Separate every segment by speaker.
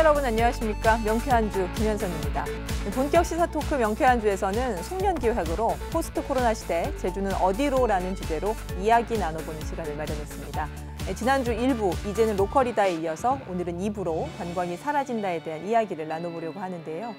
Speaker 1: 여러분 안녕하십니까 명쾌한 주 김현선입니다. 본격 시사 토크 명쾌한 주에서는 송년 기획으로 포스트 코로나 시대 제주는 어디로라는 주제로 이야기 나눠보는 시간을 마련했습니다. 네, 지난주 1부 이제는 로컬이다에 이어서 오늘은 2부로 관광이 사라진다에 대한 이야기를 나눠보려고 하는데요.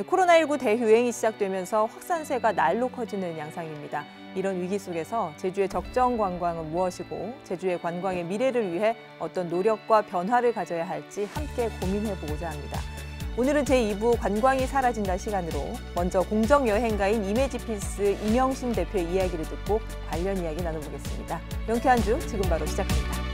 Speaker 1: 코로나19 대유행이 시작되면서 확산세가 날로 커지는 양상입니다. 이런 위기 속에서 제주의 적정 관광은 무엇이고 제주의 관광의 미래를 위해 어떤 노력과 변화를 가져야 할지 함께 고민해보고자 합니다. 오늘은 제2부 관광이 사라진다 시간으로 먼저 공정여행가인 이메지필스 이명신 대표의 이야기를 듣고 관련 이야기 나눠보겠습니다. 명쾌한 주 지금 바로 시작합니다.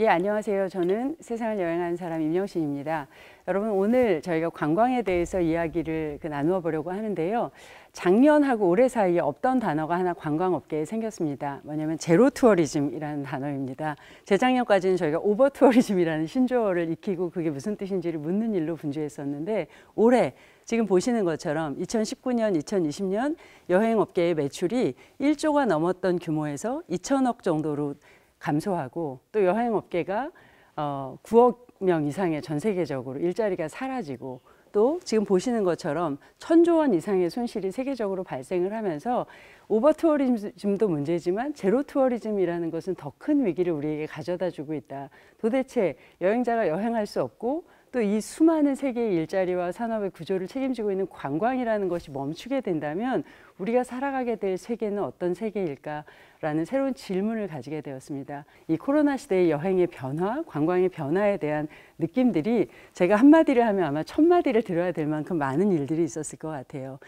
Speaker 2: 예, 안녕하세요. 저는 세상을 여행하는 사람 임영신입니다. 여러분, 오늘 저희가 관광에 대해서 이야기를 그 나누어 보려고 하는데요. 작년하고 올해 사이에 없던 단어가 하나 관광업계에 생겼습니다. 뭐냐면 제로 투어리즘이라는 단어입니다. 재작년까지는 저희가 오버 투어리즘이라는 신조어를 익히고 그게 무슨 뜻인지를 묻는 일로 분주했었는데 올해 지금 보시는 것처럼 2019년, 2020년 여행업계의 매출이 1조가 넘었던 규모에서 2천억 정도로 감소하고 또 여행업계가 어, 9억 명 이상의 전 세계적으로 일자리가 사라지고 또 지금 보시는 것처럼 천조 원 이상의 손실이 세계적으로 발생을 하면서 오버 투어리즘도 문제지만 제로 투어리즘이라는 것은 더 큰 위기를 우리에게 가져다 주고 있다. 도대체 여행자가 여행할 수 없고 또이 수많은 세계의 일자리와 산업의 구조를 책임지고 있는 관광이라는 것이 멈추게 된다면 우리가 살아가게 될 세계는 어떤 세계일까라는 새로운 질문을 가지게 되었습니다. 이 코로나 시대의 여행의 변화, 관광의 변화에 대한 느낌들이 제가 한마디를 하면 아마 천마디를 들어야 될 만큼 많은 일들이 있었을 것 같아요.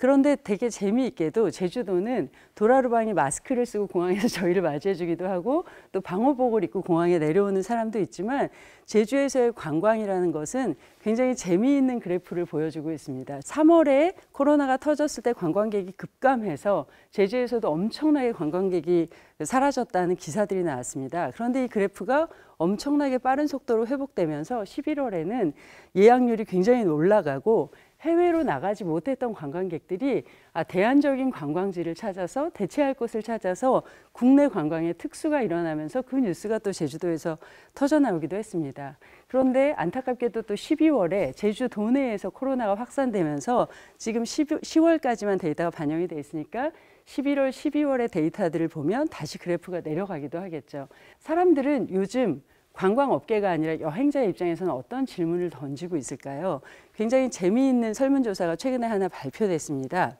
Speaker 2: 그런데 되게 재미있게도 제주도는 도라르방이 마스크를 쓰고 공항에서 저희를 맞이해주기도 하고 또 방호복을 입고 공항에 내려오는 사람도 있지만 제주에서의 관광이라는 것은 굉장히 재미있는 그래프를 보여주고 있습니다. 3월에 코로나가 터졌을 때 관광객이 급감해서 제주에서도 엄청나게 관광객이 사라졌다는 기사들이 나왔습니다. 그런데 이 그래프가 엄청나게 빠른 속도로 회복되면서 11월에는 예약률이 굉장히 올라가고 해외로 나가지 못했던 관광객들이 아, 대안적인 관광지를 찾아서 대체할 곳을 찾아서 국내 관광의 특수가 일어나면서 그 뉴스가 또 제주도에서 터져나오기도 했습니다. 그런데 안타깝게도 또 12월에 제주 도내에서 코로나가 확산되면서 지금 10월까지만 데이터가 반영이 돼 있으니까 11월, 12월의 데이터들을 보면 다시 그래프가 내려가기도 하겠죠. 사람들은 요즘 관광업계가 아니라 여행자의 입장에서는 어떤 질문을 던지고 있을까요? 굉장히 재미있는 설문조사가 최근에 하나 발표됐습니다.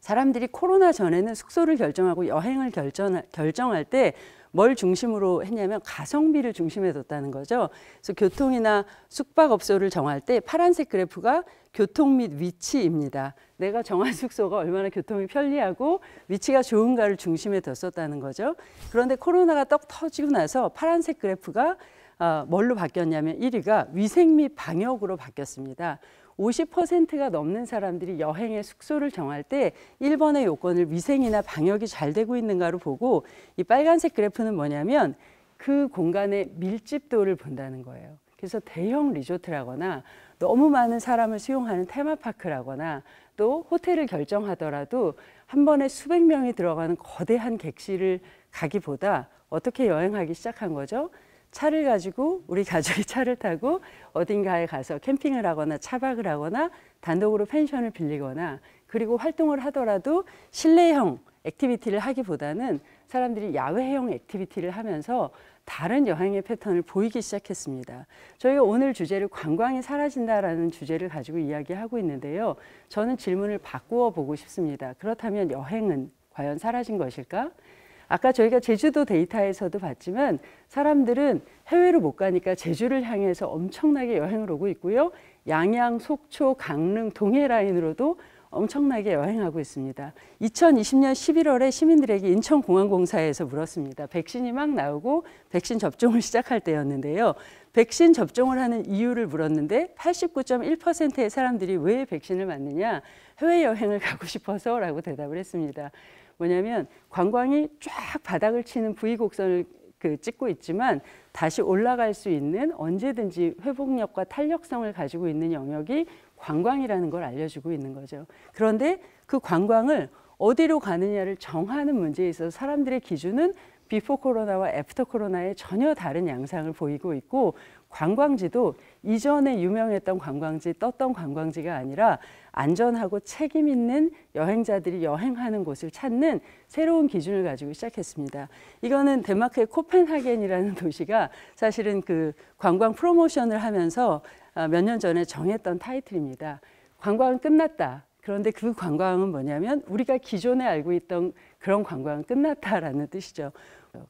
Speaker 2: 사람들이 코로나 전에는 숙소를 결정하고 여행을 결정할 때뭘 중심으로 했냐면 가성비를 중심에 뒀다는 거죠. 그래서 교통이나 숙박업소를 정할 때 파란색 그래프가 교통 및 위치입니다. 내가 정한 숙소가 얼마나 교통이 편리하고 위치가 좋은가를 중심에 뒀었다는 거죠. 그런데 코로나가 떡 터지고 나서 파란색 그래프가 아, 뭘로 바뀌었냐면 1위가 위생 및 방역으로 바뀌었습니다. 50%가 넘는 사람들이 여행의 숙소를 정할 때 1번의 요건을 위생이나 방역이 잘 되고 있는가로 보고 이 빨간색 그래프는 뭐냐면 그 공간의 밀집도를 본다는 거예요. 그래서 대형 리조트라거나 너무 많은 사람을 수용하는 테마파크라거나 또 호텔을 결정하더라도 한 번에 수백 명이 들어가는 거대한 객실을 가기보다 어떻게 여행하기 시작한 거죠? 차를 가지고 우리 가족이 차를 타고 어딘가에 가서 캠핑을 하거나 차박을 하거나 단독으로 펜션을 빌리거나 그리고 활동을 하더라도 실내형 액티비티를 하기보다는 사람들이 야외형 액티비티를 하면서 다른 여행의 패턴을 보이기 시작했습니다. 저희가 오늘 주제를 관광이 사라진다라는 주제를 가지고 이야기하고 있는데요. 저는 질문을 바꾸어 보고 싶습니다. 그렇다면 여행은 과연 사라진 것일까? 아까 저희가 제주도 데이터에서도 봤지만 사람들은 해외로 못 가니까 제주를 향해서 엄청나게 여행을 오고 있고요. 양양, 속초, 강릉, 동해 라인으로도 엄청나게 여행하고 있습니다. 2020년 11월에 시민들에게 인천공항공사에서 물었습니다. 백신이 막 나오고 백신 접종을 시작할 때였는데요. 백신 접종을 하는 이유를 물었는데 89.1%의 사람들이 왜 백신을 맞느냐? 해외여행을 가고 싶어서라고 대답을 했습니다. 뭐냐면 관광이 쫙 바닥을 치는 V 곡선을 그 찍고 있지만 다시 올라갈 수 있는 언제든지 회복력과 탄력성을 가지고 있는 영역이 관광이라는 걸 알려주고 있는 거죠. 그런데 그 관광을 어디로 가느냐를 정하는 문제에 있어서 사람들의 기준은 비포 코로나와 애프터 코로나의 전혀 다른 양상을 보이고 있고 관광지도 이전에 유명했던 관광지, 떴던 관광지가 아니라 안전하고 책임 있는 여행자들이 여행하는 곳을 찾는 새로운 기준을 가지고 시작했습니다. 이거는 덴마크의 코펜하겐이라는 도시가 사실은 그 관광 프로모션을 하면서 아, 몇년 전에 정했던 타이틀입니다. 관광은 끝났다. 그런데 그 관광은 뭐냐면 우리가 기존에 알고 있던 그런 관광은 끝났다라는 뜻이죠.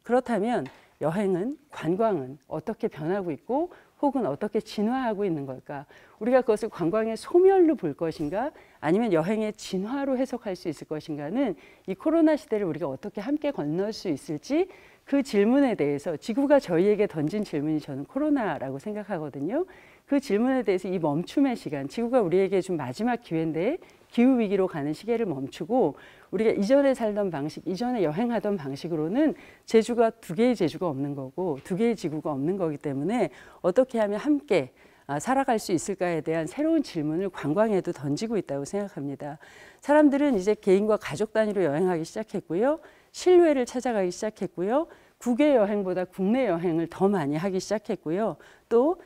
Speaker 2: 그렇다면 여행은 관광은 어떻게 변하고 있고 혹은 어떻게 진화하고 있는 걸까? 우리가 그것을 관광의 소멸로 볼 것인가? 아니면 여행의 진화로 해석할 수 있을 것인가는 이 코로나 시대를 우리가 어떻게 함께 건널 수 있을지 그 질문에 대해서 지구가 저희에게 던진 질문이 저는 코로나라고 생각하거든요. 그 질문에 대해서 이 멈춤의 시간, 지구가 우리에게 준 마지막 기회인데 기후 위기로 가는 시계를 멈추고 우리가 이전에 살던 방식, 이전에 여행하던 방식으로는 제주가 두 개의 제주가 없는 거고 두 개의 지구가 없는 거기 때문에 어떻게 하면 함께 아, 살아갈 수 있을까에 대한 새로운 질문을 관광에도 던지고 있다고 생각합니다. 사람들은 이제 개인과 가족 단위로 여행하기 시작했고요. 실외를 찾아가기 시작했고요. 국외 여행보다 국내 여행을 더 많이 하기 시작했고요. 또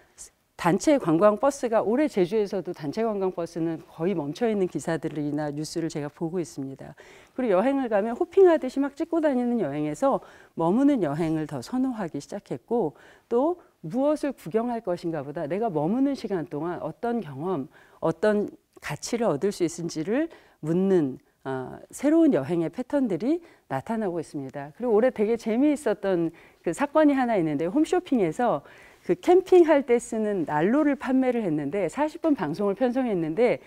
Speaker 2: 단체 관광버스가 올해 제주에서도 단체 관광버스는 거의 멈춰있는 기사들이나 뉴스를 제가 보고 있습니다. 그리고 여행을 가면 호핑하듯이 막 찍고 다니는 여행에서 머무는 여행을 더 선호하기 시작했고 또 무엇을 구경할 것인가 보다 내가 머무는 시간 동안 어떤 경험, 어떤 가치를 얻을 수 있는지를 묻는 어, 새로운 여행의 패턴들이 나타나고 있습니다. 그리고 올해 되게 재미있었던 그 사건이 하나 있는데 홈쇼핑에서 그 캠핑할 때 쓰는 난로를 판매를 했는데 40분 방송을 편성했는데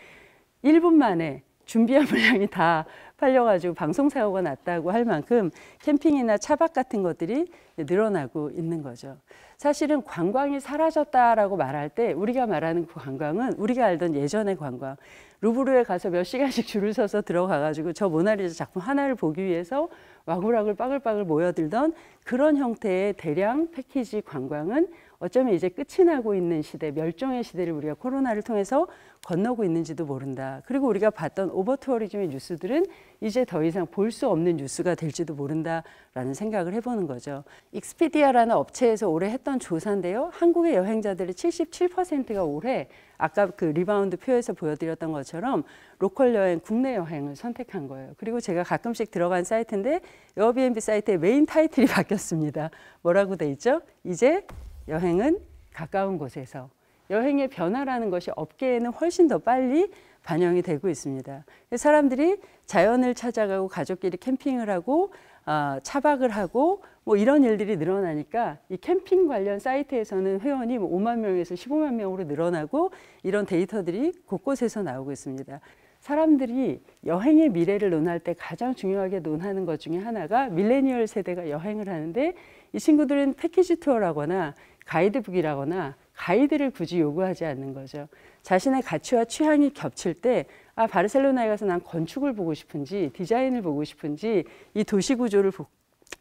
Speaker 2: 1분 만에 준비한 물량이 다 팔려가지고 방송 사고가 났다고 할 만큼 캠핑이나 차박 같은 것들이 늘어나고 있는 거죠. 사실은 관광이 사라졌다라고 말할 때 우리가 말하는 그 관광은 우리가 알던 예전의 관광. 루브르에 가서 몇 시간씩 줄을 서서 들어가가지고 저 모나리자 작품 하나를 보기 위해서 와글와글 빠글빠글 모여들던 그런 형태의 대량 패키지 관광은 어쩌면 이제 끝이 나고 있는 시대, 멸종의 시대를 우리가 코로나를 통해서 건너고 있는지도 모른다. 그리고 우리가 봤던 오버투어리즘의 뉴스들은 이제 더 이상 볼 수 없는 뉴스가 될지도 모른다라는 생각을 해보는 거죠. 익스피디아라는 업체에서 올해 했던 조사인데요. 한국의 여행자들의 77%가 올해 아까 그 리바운드 표에서 보여드렸던 것처럼 로컬 여행, 국내 여행을 선택한 거예요. 그리고 제가 가끔씩 들어간 사이트인데 에어비앤비 사이트의 메인 타이틀이 바뀌었습니다. 뭐라고 돼 있죠? 이제 여행은 가까운 곳에서 여행의 변화라는 것이 업계에는 훨씬 더 빨리 반영이 되고 있습니다. 사람들이 자연을 찾아가고 가족끼리 캠핑을 하고 어, 차박을 하고 뭐 이런 일들이 늘어나니까 이 캠핑 관련 사이트에서는 회원이 5만 뭐 명에서 15만 명으로 늘어나고 이런 데이터들이 곳곳에서 나오고 있습니다. 사람들이 여행의 미래를 논할 때 가장 중요하게 논하는 것 중에 하나가 밀레니얼 세대가 여행을 하는데 이 친구들은 패키지 투어라거나 가이드북이라거나 가이드를 굳이 요구하지 않는 거죠. 자신의 가치와 취향이 겹칠 때, 아, 바르셀로나에 가서 난 건축을 보고 싶은지, 디자인을 보고 싶은지, 이 도시 구조를 보,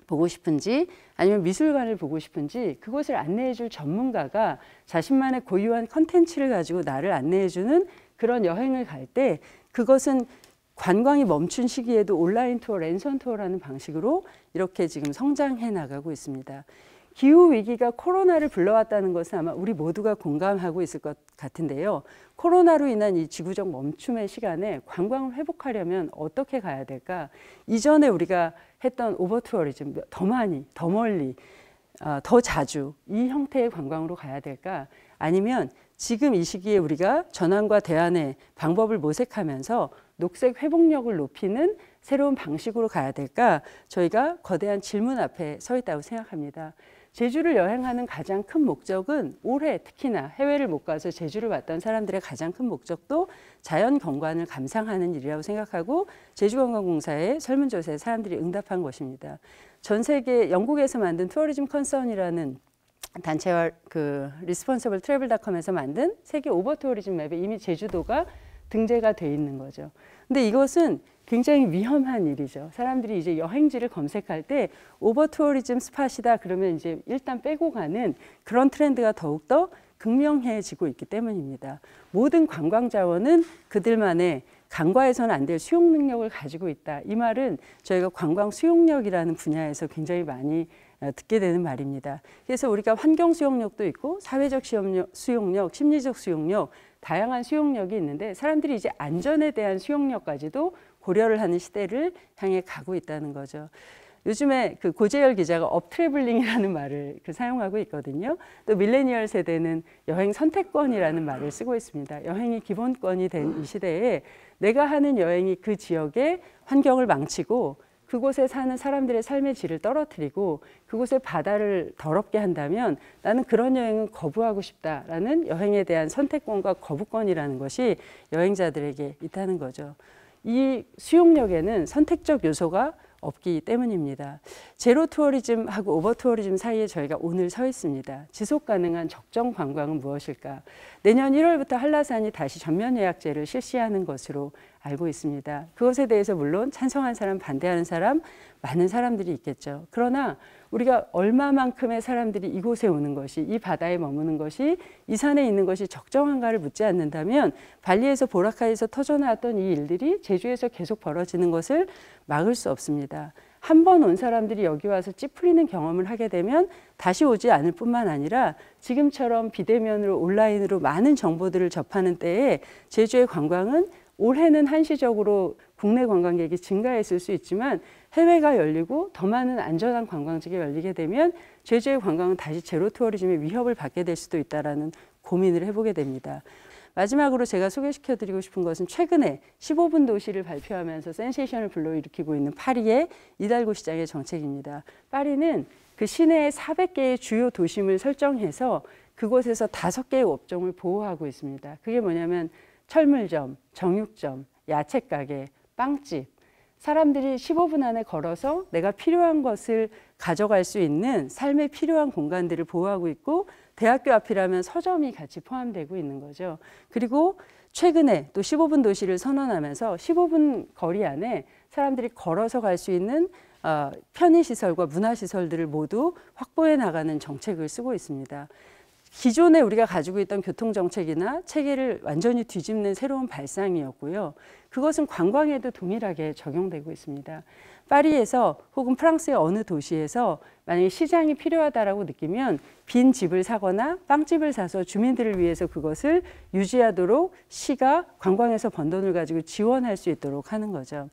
Speaker 2: 보고 싶은지, 아니면 미술관을 보고 싶은지, 그곳을 안내해 줄 전문가가 자신만의 고유한 컨텐츠를 가지고 나를 안내해 주는 그런 여행을 갈 때, 그것은 관광이 멈춘 시기에도 온라인 투어, 랜선 투어라는 방식으로 이렇게 지금 성장해 나가고 있습니다. 기후 위기가 코로나를 불러왔다는 것은 아마 우리 모두가 공감하고 있을 것 같은데요. 코로나로 인한 이 지구적 멈춤의 시간에 관광을 회복하려면 어떻게 가야 될까? 이전에 우리가 했던 오버투어리즘 더 많이, 더 멀리, 아, 더 자주 이 형태의 관광으로 가야 될까? 아니면 지금 이 시기에 우리가 전환과 대안의 방법을 모색하면서 녹색 회복력을 높이는 새로운 방식으로 가야 될까? 저희가 거대한 질문 앞에 서 있다고 생각합니다. 제주를 여행하는 가장 큰 목적은 올해 특히나 해외를 못 가서 제주를 왔던 사람들의 가장 큰 목적도 자연 경관을 감상하는 일이라고 생각하고 제주관광공사의 설문조사에 사람들이 응답한 것입니다. 전 세계 영국에서 만든 투어리즘 컨선이라는 단체와 그 리스폰서블 트래블닷컴에서 만든 세계 오버 투어리즘 맵에 이미 제주도가 등재가 돼 있는 거죠. 근데 이것은 굉장히 위험한 일이죠. 사람들이 이제 여행지를 검색할 때 오버 투어리즘 스팟이다 그러면 이제 일단 빼고 가는 그런 트렌드가 더욱더 극명해지고 있기 때문입니다. 모든 관광 자원은 그들만의 간과해서는 안 될 수용 능력을 가지고 있다. 이 말은 저희가 관광 수용력이라는 분야에서 굉장히 많이 어, 듣게 되는 말입니다. 그래서 우리가 환경 수용력도 있고 사회적 수용력, 심리적 수용력, 다양한 수용력이 있는데 사람들이 이제 안전에 대한 수용력까지도 고려를 하는 시대를 향해 가고 있다는 거죠. 요즘에 그 고재열 기자가 업트래블링이라는 말을 그 사용하고 있거든요. 또 밀레니얼 세대는 여행 선택권이라는 말을 쓰고 있습니다. 여행이 기본권이 된 이 시대에 내가 하는 여행이 그 지역의 환경을 망치고 그곳에 사는 사람들의 삶의 질을 떨어뜨리고 그곳의 바다를 더럽게 한다면 나는 그런 여행은 거부하고 싶다라는 여행에 대한 선택권과 거부권이라는 것이 여행자들에게 있다는 거죠. 이 수용력에는 선택적 요소가 없기 때문입니다. 제로 투어리즘하고 오버 투어리즘 사이에 저희가 오늘 서 있습니다. 지속 가능한 적정 관광은 무엇일까? 내년 1월부터 한라산이 다시 전면 예약제를 실시하는 것으로 알고 있습니다. 그것에 대해서 물론 찬성한 사람, 반대하는 사람, 많은 사람들이 있겠죠. 그러나 우리가 얼마만큼의 사람들이 이곳에 오는 것이 이 바다에 머무는 것이 이 산에 있는 것이 적정한가를 묻지 않는다면 발리에서 보라카이에서 터져나왔던 이 일들이 제주에서 계속 벌어지는 것을 막을 수 없습니다. 한 번 온 사람들이 여기 와서 찌푸리는 경험을 하게 되면 다시 오지 않을 뿐만 아니라 지금처럼 비대면으로 온라인으로 많은 정보들을 접하는 때에 제주의 관광은 올해는 한시적으로 국내 관광객이 증가했을 수 있지만 해외가 열리고 더 많은 안전한 관광지가 열리게 되면 제주의 관광은 다시 제로 투어리즘의 위협을 받게 될 수도 있다라는 고민을 해보게 됩니다. 마지막으로 제가 소개시켜드리고 싶은 것은 최근에 15분 도시를 발표하면서 센세이션을 불러일으키고 있는 파리의 이달고 시장의 정책입니다. 파리는 그 시내의 400개의 주요 도심을 설정해서 그곳에서 다섯 개의 업종을 보호하고 있습니다. 그게 뭐냐면 철물점, 정육점, 야채 가게, 빵집, 사람들이 15분 안에 걸어서 내가 필요한 것을 가져갈 수 있는 삶에 필요한 공간들을 보호하고 있고 대학교 앞이라면 서점이 같이 포함되고 있는 거죠. 그리고 최근에 또 15분 도시를 선언하면서 15분 거리 안에 사람들이 걸어서 갈 수 있는 어, 편의시설과 문화시설들을 모두 확보해 나가는 정책을 쓰고 있습니다. 기존에 우리가 가지고 있던 교통정책이나 체계를 완전히 뒤집는 새로운 발상이었고요. 그것은 관광에도 동일하게 적용되고 있습니다. 파리에서 혹은 프랑스의 어느 도시에서 만약에 시장이 필요하다라고 느끼면 빈 집을 사거나 빵집을 사서 주민들을 위해서 그것을 유지하도록 시가 관광에서 번 돈을 가지고 지원할 수 있도록 하는 거죠.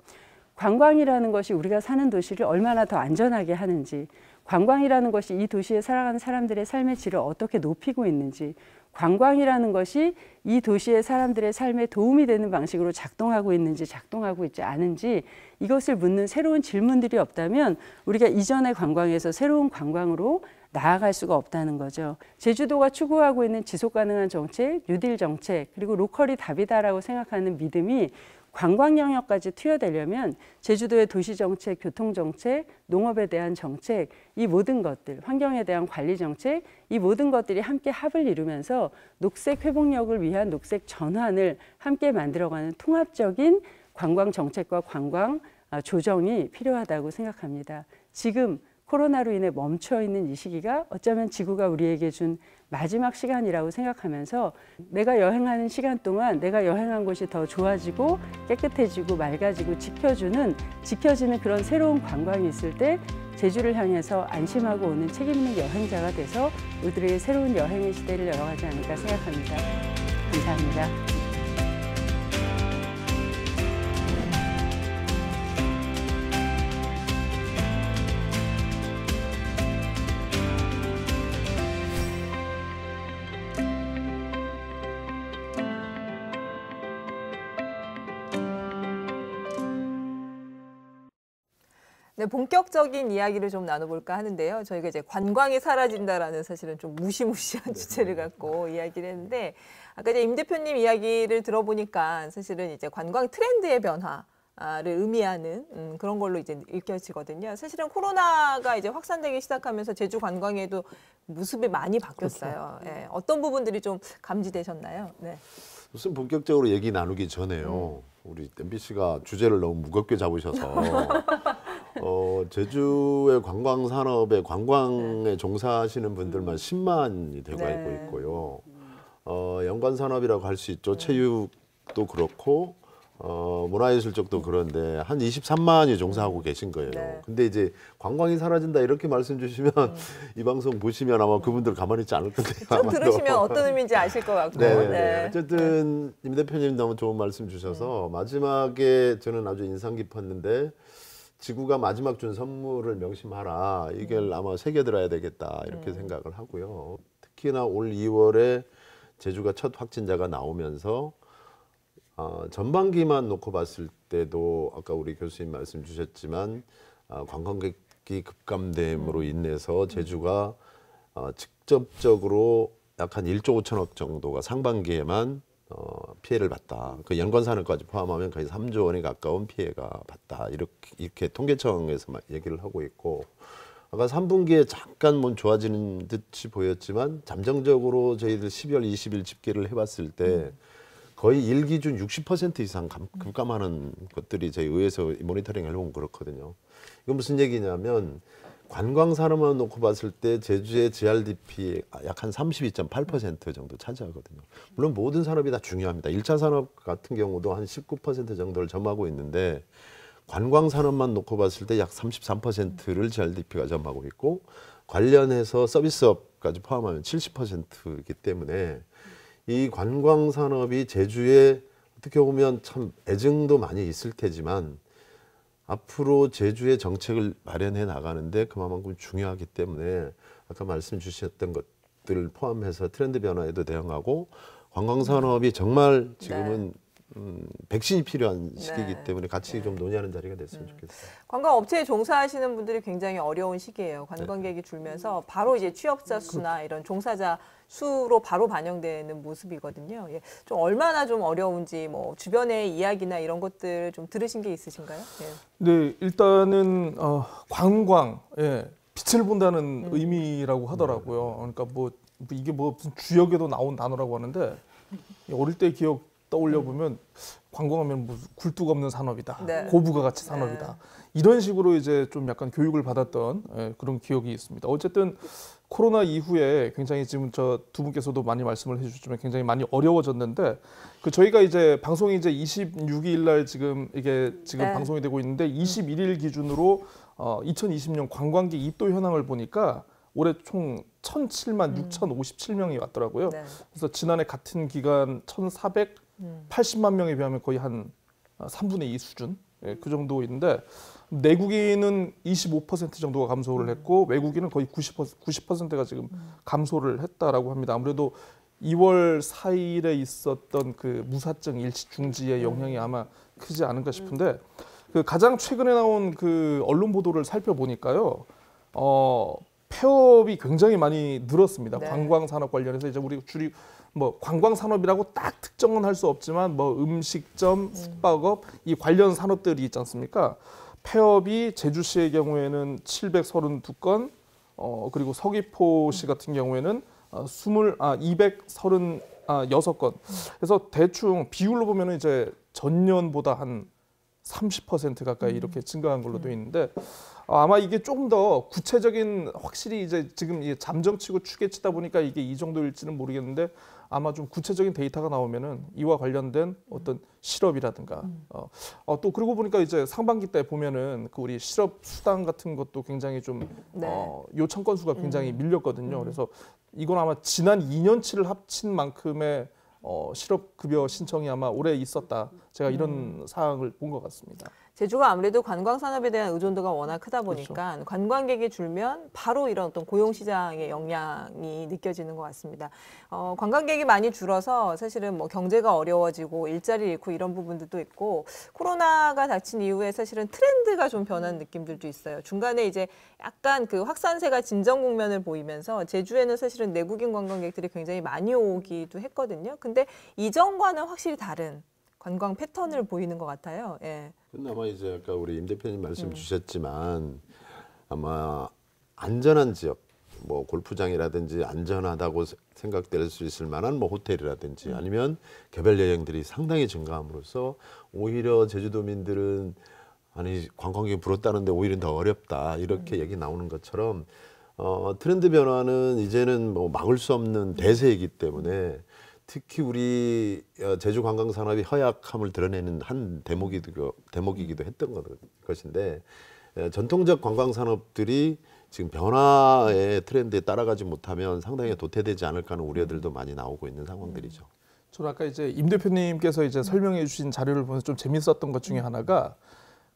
Speaker 2: 관광이라는 것이 우리가 사는 도시를 얼마나 더 안전하게 하는지 관광이라는 것이 이 도시에 살아가는 사람들의 삶의 질을 어떻게 높이고 있는지 관광이라는 것이 이 도시의 사람들의 삶에 도움이 되는 방식으로 작동하고 있는지 작동하고 있지 않은지 이것을 묻는 새로운 질문들이 없다면 우리가 이전의 관광에서 새로운 관광으로 나아갈 수가 없다는 거죠. 제주도가 추구하고 있는 지속 가능한 정책, 뉴딜 정책, 그리고 로컬이 답이다라고 생각하는 믿음이 관광 영역까지 투여되려면 제주도의 도시 정책, 교통 정책, 농업에 대한 정책, 이 모든 것들, 환경에 대한 관리 정책, 이 모든 것들이 함께 합을 이루면서 녹색 회복력을 위한 녹색 전환을 함께 만들어가는 통합적인 관광 정책과 관광 아, 조정이 필요하다고 생각합니다. 지금 코로나로 인해 멈춰 있는 이 시기가 어쩌면 지구가 우리에게 준 마지막 시간이라고 생각하면서 내가 여행하는 시간 동안 내가 여행한 곳이 더 좋아지고 깨끗해지고 맑아지고 지켜주는 지켜지는 그런 새로운 관광이 있을 때 제주를 향해서 안심하고 오는 책임있는 여행자가 돼서 우리들의 새로운 여행의 시대를 열어가지 않을까 생각합니다. 감사합니다.
Speaker 1: 본격적인 이야기를 좀 나눠볼까 하는데요. 저희가 이제 관광이 사라진다라는 사실은 좀 무시무시한 네, 주제를 네. 갖고 이야기를 했는데 아까 이제 임 대표님 이야기를 들어보니까 사실은 이제 관광 트렌드의 변화. 를 의미하는 음, 그런 걸로 이제 읽혀지거든요. 사실은 코로나가 이제 확산되기 시작하면서 제주 관광에도 모습이 많이 바뀌었어요. 그렇죠. 예, 어떤 부분들이 좀 감지되셨나요? 네.
Speaker 3: 무슨 본격적으로 얘기 나누기 전에요. 음. 우리 MBC가 주제를 너무 무겁게 잡으셔서 어, 제주의 관광 산업에 관광에 네. 종사하시는 분들만 10만이 음. 되고 네. 있고요. 음. 어, 연관 산업이라고 할 수 있죠. 네. 체육도 그렇고 어, 문화예술 쪽도 네. 그런데 한 23만이 종사하고 음. 계신 거예요. 네. 근데 이제 관광이 사라진다 이렇게 말씀 주시면 음. 이 방송 보시면 아마 그분들 가만히 있지 않을 텐데. 좀 들으시면 어떤
Speaker 1: 의미인지 아실 것 같고. 네, 네. 네.
Speaker 3: 어쨌든 임 대표님 너무 좋은 말씀 주셔서 음. 마지막에 저는 아주 인상 깊었는데 지구가 마지막 준 선물을 명심하라. 이게 음. 아마 새겨들어야 되겠다. 이렇게 네. 생각을 하고요. 특히나 올 2월에 제주가 첫 확진자가 나오면서 어, 전반기만 놓고 봤을 때도 아까 우리 교수님 말씀 주셨지만 어, 관광객이 급감됨으로 음. 인해서 음. 제주가 어, 직접적으로 약 한 1조 5천억 정도가 상반기에만 어, 피해를 봤다. 그 연관산업까지 포함하면 거의 3조 원에 가까운 피해가 봤다. 이렇게, 이렇게 통계청에서 얘기를 하고 있고 아까 3분기에 잠깐 뭐 좋아지는 듯이 보였지만 잠정적으로 저희들 12월 20일 집계를 해봤을 때 음. 거의 일기준 60% 이상 감, 급감하는 것들이 저희 의회에서 모니터링 을 해놓은 그렇거든요. 이건 무슨 얘기냐면 관광 산업만 놓고 봤을 때 제주의 GRDP 약 한 32.8% 정도 차지하거든요. 물론 모든 산업이 다 중요합니다. 1차 산업 같은 경우도 한 19% 정도를 점하고 있는데 관광 산업만 놓고 봤을 때 약 33%를 GRDP가 점하고 있고 관련해서 서비스업까지 포함하면 70%이기 때문에 이 관광 산업이 제주에 어떻게 보면 참 애증도 많이 있을 테지만 앞으로 제주의 정책을 마련해 나가는데 그만큼 중요하기 때문에 아까 말씀 주셨던 것들을 포함해서 트렌드 변화에도 대응하고 관광 산업이 정말 지금은 네. 음, 백신이 필요한 네. 시기이기 네. 때문에 같이 네. 좀 논의하는 자리가 됐으면 음. 좋겠어요.
Speaker 1: 관광 업체에 종사하시는 분들이 굉장히 어려운 시기예요. 관광객이 네. 줄면서 바로 이제 취업자 수나 이런 종사자 수로 바로 반영되는 모습이거든요. 예. 좀 얼마나 좀 어려운지 뭐 주변의 이야기나 이런 것들 좀 들으신 게 있으신가요? 예.
Speaker 4: 네, 일단은 어, 관광, 예, 빛을 본다는 음. 의미라고 하더라고요. 그러니까 뭐, 뭐 이게 뭐 무슨 주역에도 나온 단어라고 하는데 어릴 때 기억 떠올려 보면 음. 관광하면 뭐 굴뚝 없는 산업이다, 네. 고부가 가치 네. 산업이다. 네. 이런 식으로 이제 좀 약간 교육을 받았던 예, 그런 기억이 있습니다. 어쨌든 코로나 이후에 굉장히 지금 저 두 분께서도 많이 말씀을 해주셨지만 굉장히 많이 어려워졌는데 그 저희가 이제 방송이 이제 26일 날 지금 이게 지금 네. 방송이 되고 있는데 21일 음. 기준으로 어 2020년 관광객 입도 현황을 보니까 올해 총 1,007만 6,057명이 음. 왔더라고요. 네. 그래서 지난해 같은 기간 1,480만 음. 명에 비하면 거의 한 3분의 어, 2 수준 예, 그 정도인데 내국인은 25% 정도가 감소를 했고 외국인은 거의 90% 90%가 지금 감소를 했다라고 합니다. 아무래도 2월 4일에 있었던 그 무사증 일시 중지의 네. 영향이 아마 크지 않은가 싶은데 그 가장 최근에 나온 그 언론 보도를 살펴보니까요. 어, 폐업이 굉장히 많이 늘었습니다. 네. 관광 산업 관련해서 이제 우리 줄이 뭐 관광 산업이라고 딱 특정은 할 수 없지만 뭐 음식점, 네. 숙박업 이 관련 산업들이 있지 않습니까? 폐업이 제주시의 경우에는 732건, 어, 그리고 서귀포시 같은 경우에는 20, 어, 아, 236건. 아, 그래서 대충 비율로 보면 이제 전년보다 한 30% 가까이 이렇게 음. 증가한 걸로 되어 네. 있는데 어, 아마 이게 조금 더 구체적인 확실히 이제 지금 이게 잠정치고 추계치다 보니까 이게 이 정도일지는 모르겠는데 아마 좀 구체적인 데이터가 나오면은 이와 관련된 어떤 실업이라든가 음. 어, 어, 또 그러고 보니까 이제 상반기 때 보면은 그 우리 실업 수당 같은 것도 굉장히 좀 네. 어, 요청 건수가 굉장히 음. 밀렸거든요. 음. 그래서 이건 아마 지난 2년치를 합친 만큼의 어, 실업급여 신청이 아마 올해 있었다. 제가 이런 음. 사항을 본 것 같습니다.
Speaker 1: 제주가 아무래도 관광 산업에 대한 의존도가 워낙 크다 그렇죠. 보니까 그렇죠. 관광객이 줄면 바로 이런 어떤 고용 시장의 영향이 느껴지는 것 같습니다. 어, 관광객이 많이 줄어서 사실은 뭐 경제가 어려워지고 일자리 잃고 이런 부분들도 있고 코로나가 닥친 이후에 사실은 트렌드가 좀 변한 느낌들도 있어요. 중간에 이제 약간 그 확산세가 진정 국면을 보이면서 제주에는 사실은 내국인 관광객들이 굉장히 많이 오기도 했거든요. 근데 이전과는 확실히 다른 관광 패턴을 보이는 것 같아요. 예.
Speaker 3: 그아마 이제 아까 우리 임 대표님 말씀 음. 주셨지만 아마 안전한 지역 뭐 골프장이라든지 안전하다고 생각될 수 있을 만한 뭐 호텔이라든지 음. 아니면 개별 여행들이 상당히 증가함으로써 오히려 제주도민들은 아니 관광객이 불었다는데 오히려 더 어렵다 이렇게 음. 얘기 나오는 것처럼 어 트렌드 변화는 이제는 뭐 막을 수 없는 대세이기 때문에 음. 특히 우리 어, 제주 관광 산업이 허약함을 드러내는 한 대목이기도, 대목이기도 했던 것인데 어, 전통적 관광 산업들이 지금 변화의 트렌드에 따라가지 못하면 상당히 도태되지 않을까 하는 우려들도 많이 나오고 있는
Speaker 4: 상황들이죠. 음. 저는 아까 이제 임 대표님께서 이제 설명해 주신 자료를 보면서 좀 재밌었던 것 중에 음. 하나가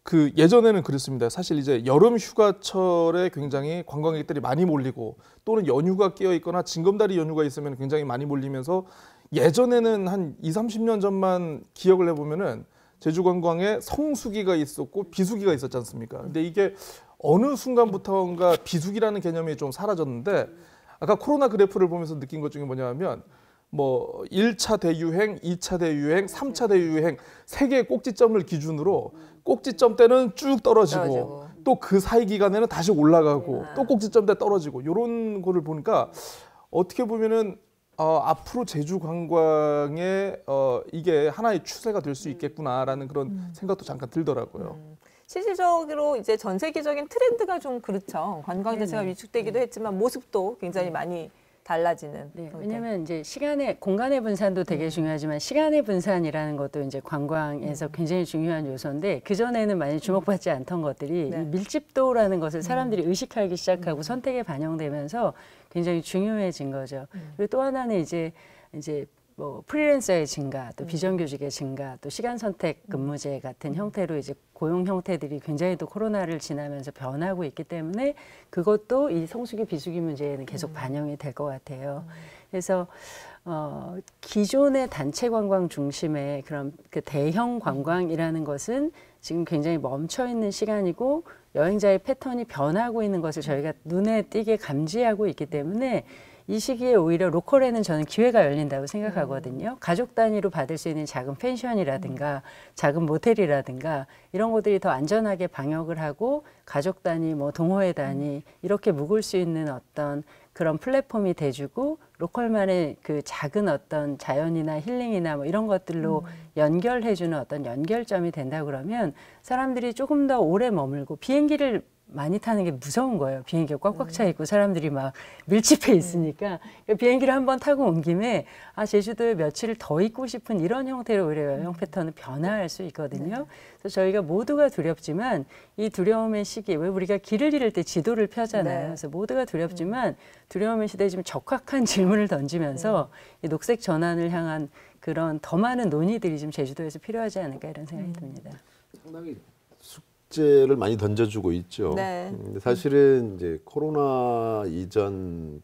Speaker 4: 그 예전에는 그랬습니다. 사실 이제 여름 휴가철에 굉장히 관광객들이 많이 몰리고 또는 연휴가 끼어 있거나 징검다리 연휴가 있으면 굉장히 많이 몰리면서 예전에는 한 2, 30년 전만 기억을 해보면은 제주 관광에 성수기가 있었고 비수기가 있었지 않습니까? 근데 이게 어느 순간부터인가 비수기라는 개념이 좀 사라졌는데 아까 코로나 그래프를 보면서 느낀 것 중에 뭐냐면 뭐 1차 대유행, 2차 대유행, 3차 대유행 세 개의 꼭지점을 기준으로 꼭지점 때는 쭉 떨어지고 또 그 사이 기간에는 다시 올라가고 아. 또 꼭지점 때 떨어지고 요런 거를 보니까 어떻게 보면은 어, 앞으로 제주 관광에 어, 이게 하나의 추세가 될수 음. 있겠구나라는 그런 음. 생각도 잠깐 들더라고요. 음.
Speaker 1: 실질적으로 이제 전 세계적인 트렌드가 좀 그렇죠. 관광 자체가 위축되기도 네. 했지만 모습도 굉장히 네. 많이 달라지는. 네,
Speaker 2: 왜냐하면 네. 이제 시간의 공간의 분산도 되게 음. 중요하지만 시간의 분산이라는 것도 이제 관광에서 음. 굉장히 중요한 요소인데 그 전에는 많이 주목받지 않던 것들이 네. 밀집도라는 것을 사람들이 의식하기 시작하고 선택에 반영되면서 굉장히 중요해진 거죠. 음. 그리고 또 하나는 이제 이제 뭐 프리랜서의 증가, 또 음. 비정규직의 증가, 또 시간 선택 음. 근무제 같은 형태로 이제 고용 형태들이 굉장히 또 코로나를 지나면서 변하고 있기 때문에 그것도 이 성수기 비수기 문제에는 계속 음. 반영이 될 것 같아요. 그래서 어, 기존의 단체 관광 중심의 그런 그 대형 관광이라는 것은 지금 굉장히 멈춰 있는 시간이고 여행자의 패턴이 변하고 있는 것을 저희가 눈에 띄게 감지하고 있기 때문에. 이 시기에 오히려 로컬에는 저는 기회가 열린다고 생각하거든요. 음. 가족 단위로 받을 수 있는 작은 펜션이라든가 음. 작은 모텔이라든가 이런 것들이 더 안전하게 방역을 하고 가족 단위, 뭐 동호회 단위 음. 이렇게 묵을 수 있는 어떤 그런 플랫폼이 돼주고 로컬만의 그 작은 어떤 자연이나 힐링이나 뭐 이런 것들로 음. 연결해주는 어떤 연결점이 된다 그러면 사람들이 조금 더 오래 머물고 비행기를 많이 타는 게 무서운 거예요. 비행기가 꽉꽉 차 네. 있고 사람들이 막 밀집해 네. 있으니까 그러니까 비행기를 한번 타고 온 김에 아 제주도에 며칠더 있고 싶은 이런 형태로 우리 여행 네. 패턴은 변화할 수 있거든요. 그래서 저희가 모두가 두렵지만 이 두려움의 시기 왜 우리가 길을 잃을 때 지도를 펴잖아요. 그래서 모두가 두렵지만 두려움의 시대에 지금 적확한 질문을 던지면서 이 녹색 전환을 향한 그런 더 많은 논의들이 지금 제주도에서 필요하지 않을까 이런 생각이 음. 듭니다.
Speaker 3: 상당히 숙제를 많이 던져주고 있죠. 네. 음, 사실은 이제 코로나 이전에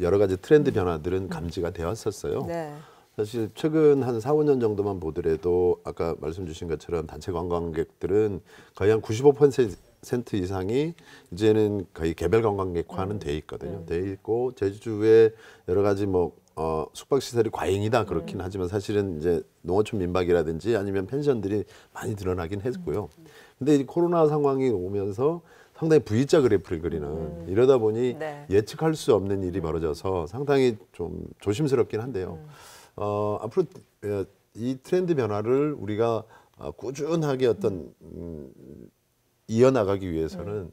Speaker 3: 여러 가지 트렌드 변화들은 감지가 되었었어요. 네. 사실 최근 한 4, 5년 정도만 보더라도 아까 말씀 주신 것처럼 단체 관광객들은 거의 한 95% 센트 이상이 이제는 거의 개별 관광객화는 음. 돼 있거든요. 음. 돼 있고 제주에 여러 가지 뭐 어, 숙박시설이 과잉이다 그렇긴 음. 하지만 사실은 이제 농어촌 민박이라든지 아니면 펜션들이 많이 늘어나긴 했고요. 음. 근데 이 코로나 상황이 오면서 상당히 V자 그래프를 그리는 음. 이러다 보니 네. 예측할 수 없는 일이 음. 벌어져서 상당히 좀 조심스럽긴 한데요. 음. 어, 앞으로 예, 이 트렌드 변화를 우리가 어, 꾸준하게 어떤 음, 이어나가기 위해서는 음.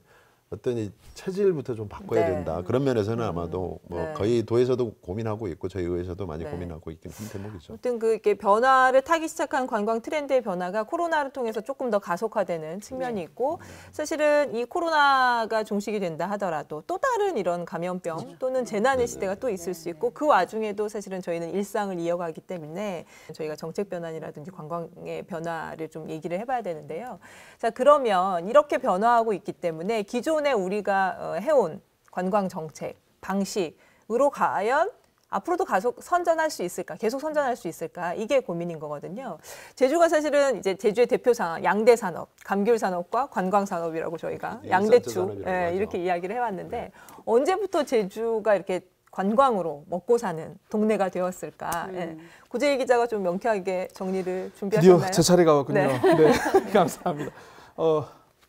Speaker 3: 어떤 이 체질부터 좀 바꿔야 네. 된다. 그런 면에서는 아마도 뭐 네. 거의 도에서도 고민하고 있고 저희 의회에서도 많이 네. 고민하고 있긴 한 대목이죠.
Speaker 1: 어떤 그 이렇게 변화를 타기 시작한 관광 트렌드의 변화가 코로나를 통해서 조금 더 가속화되는 측면이 네. 있고 네. 사실은 이 코로나가 종식이 된다 하더라도 또 다른 이런 감염병 그렇죠. 또는 재난의 네. 시대가 또 있을 수 있고 그 와중에도 사실은 저희는 일상을 이어가기 때문에 저희가 정책 변환이라든지 관광의 변화를 좀 얘기를 해봐야 되는데요. 자 그러면 이렇게 변화하고 있기 때문에 기존 기존에 우리가 어, 해온 관광 정책 방식으로 과연 앞으로도 계속 선전할 수 있을까, 계속 선전할 수 있을까, 이게 고민인 거거든요. 제주가 사실은 이제 제주의 대표 상 양대 산업, 감귤 산업과 관광 산업이라고 저희가 네, 예, 양대축 예, 이렇게 이야기를 해왔는데 네. 언제부터 제주가 이렇게 관광으로 먹고 사는 동네가 되었을까. 음. 예. 구재희 기자가 좀 명쾌하게 정리를 준비하셨나요? 드디어 제 차례가 왔군요. 네.
Speaker 4: 네. 감사합니다. 어.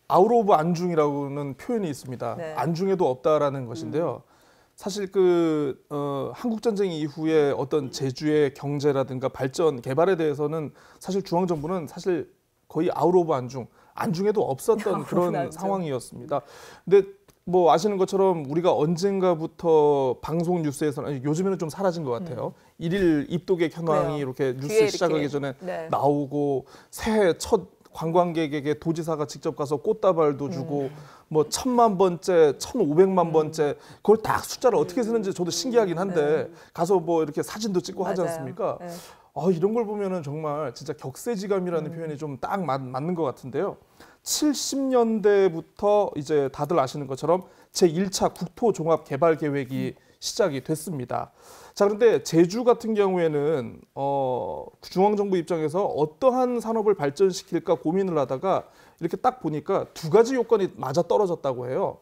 Speaker 4: 아웃 오브 안중이라고는 표현이 있습니다. 네. 안중에도 없다라는 것인데요. 음. 사실 그 어, 한국 전쟁 이후에 어떤 제주의 경제라든가 발전 개발에 대해서는 사실 중앙 정부는 사실 거의 아웃 오브 안중 안중에도 없었던 그런 상황이었습니다. 근데 뭐 아시는 것처럼 우리가 언젠가부터 방송 뉴스에서는 아니, 요즘에는 좀 사라진 것 음. 같아요. 일일 입도객 현황이 그래요. 이렇게 뉴스 시작하기 전에 네. 나오고 새해 첫 관광객에게 도지사가 직접 가서 꽃다발도 네. 주고 음. 뭐 천만 번째, 천오백만 음. 번째 그걸 딱 숫자를 어떻게 쓰는지 저도 음. 신기하긴 한데 네. 가서 뭐 이렇게 사진도 찍고 맞아요. 하지 않습니까? 네. 아, 이런 걸 보면은 정말 진짜 격세지감이라는 음. 표현이 좀 딱 맞는 것 같은데요. 70년대부터 이제 다들 아시는 것처럼 제1차 국토종합개발계획이 음. 시작이 됐습니다. 자 그런데 제주 같은 경우에는 어, 중앙정부 입장에서 어떠한 산업을 발전시킬까 고민을 하다가 이렇게 딱 보니까 두 가지 요건이 맞아 떨어졌다고 해요.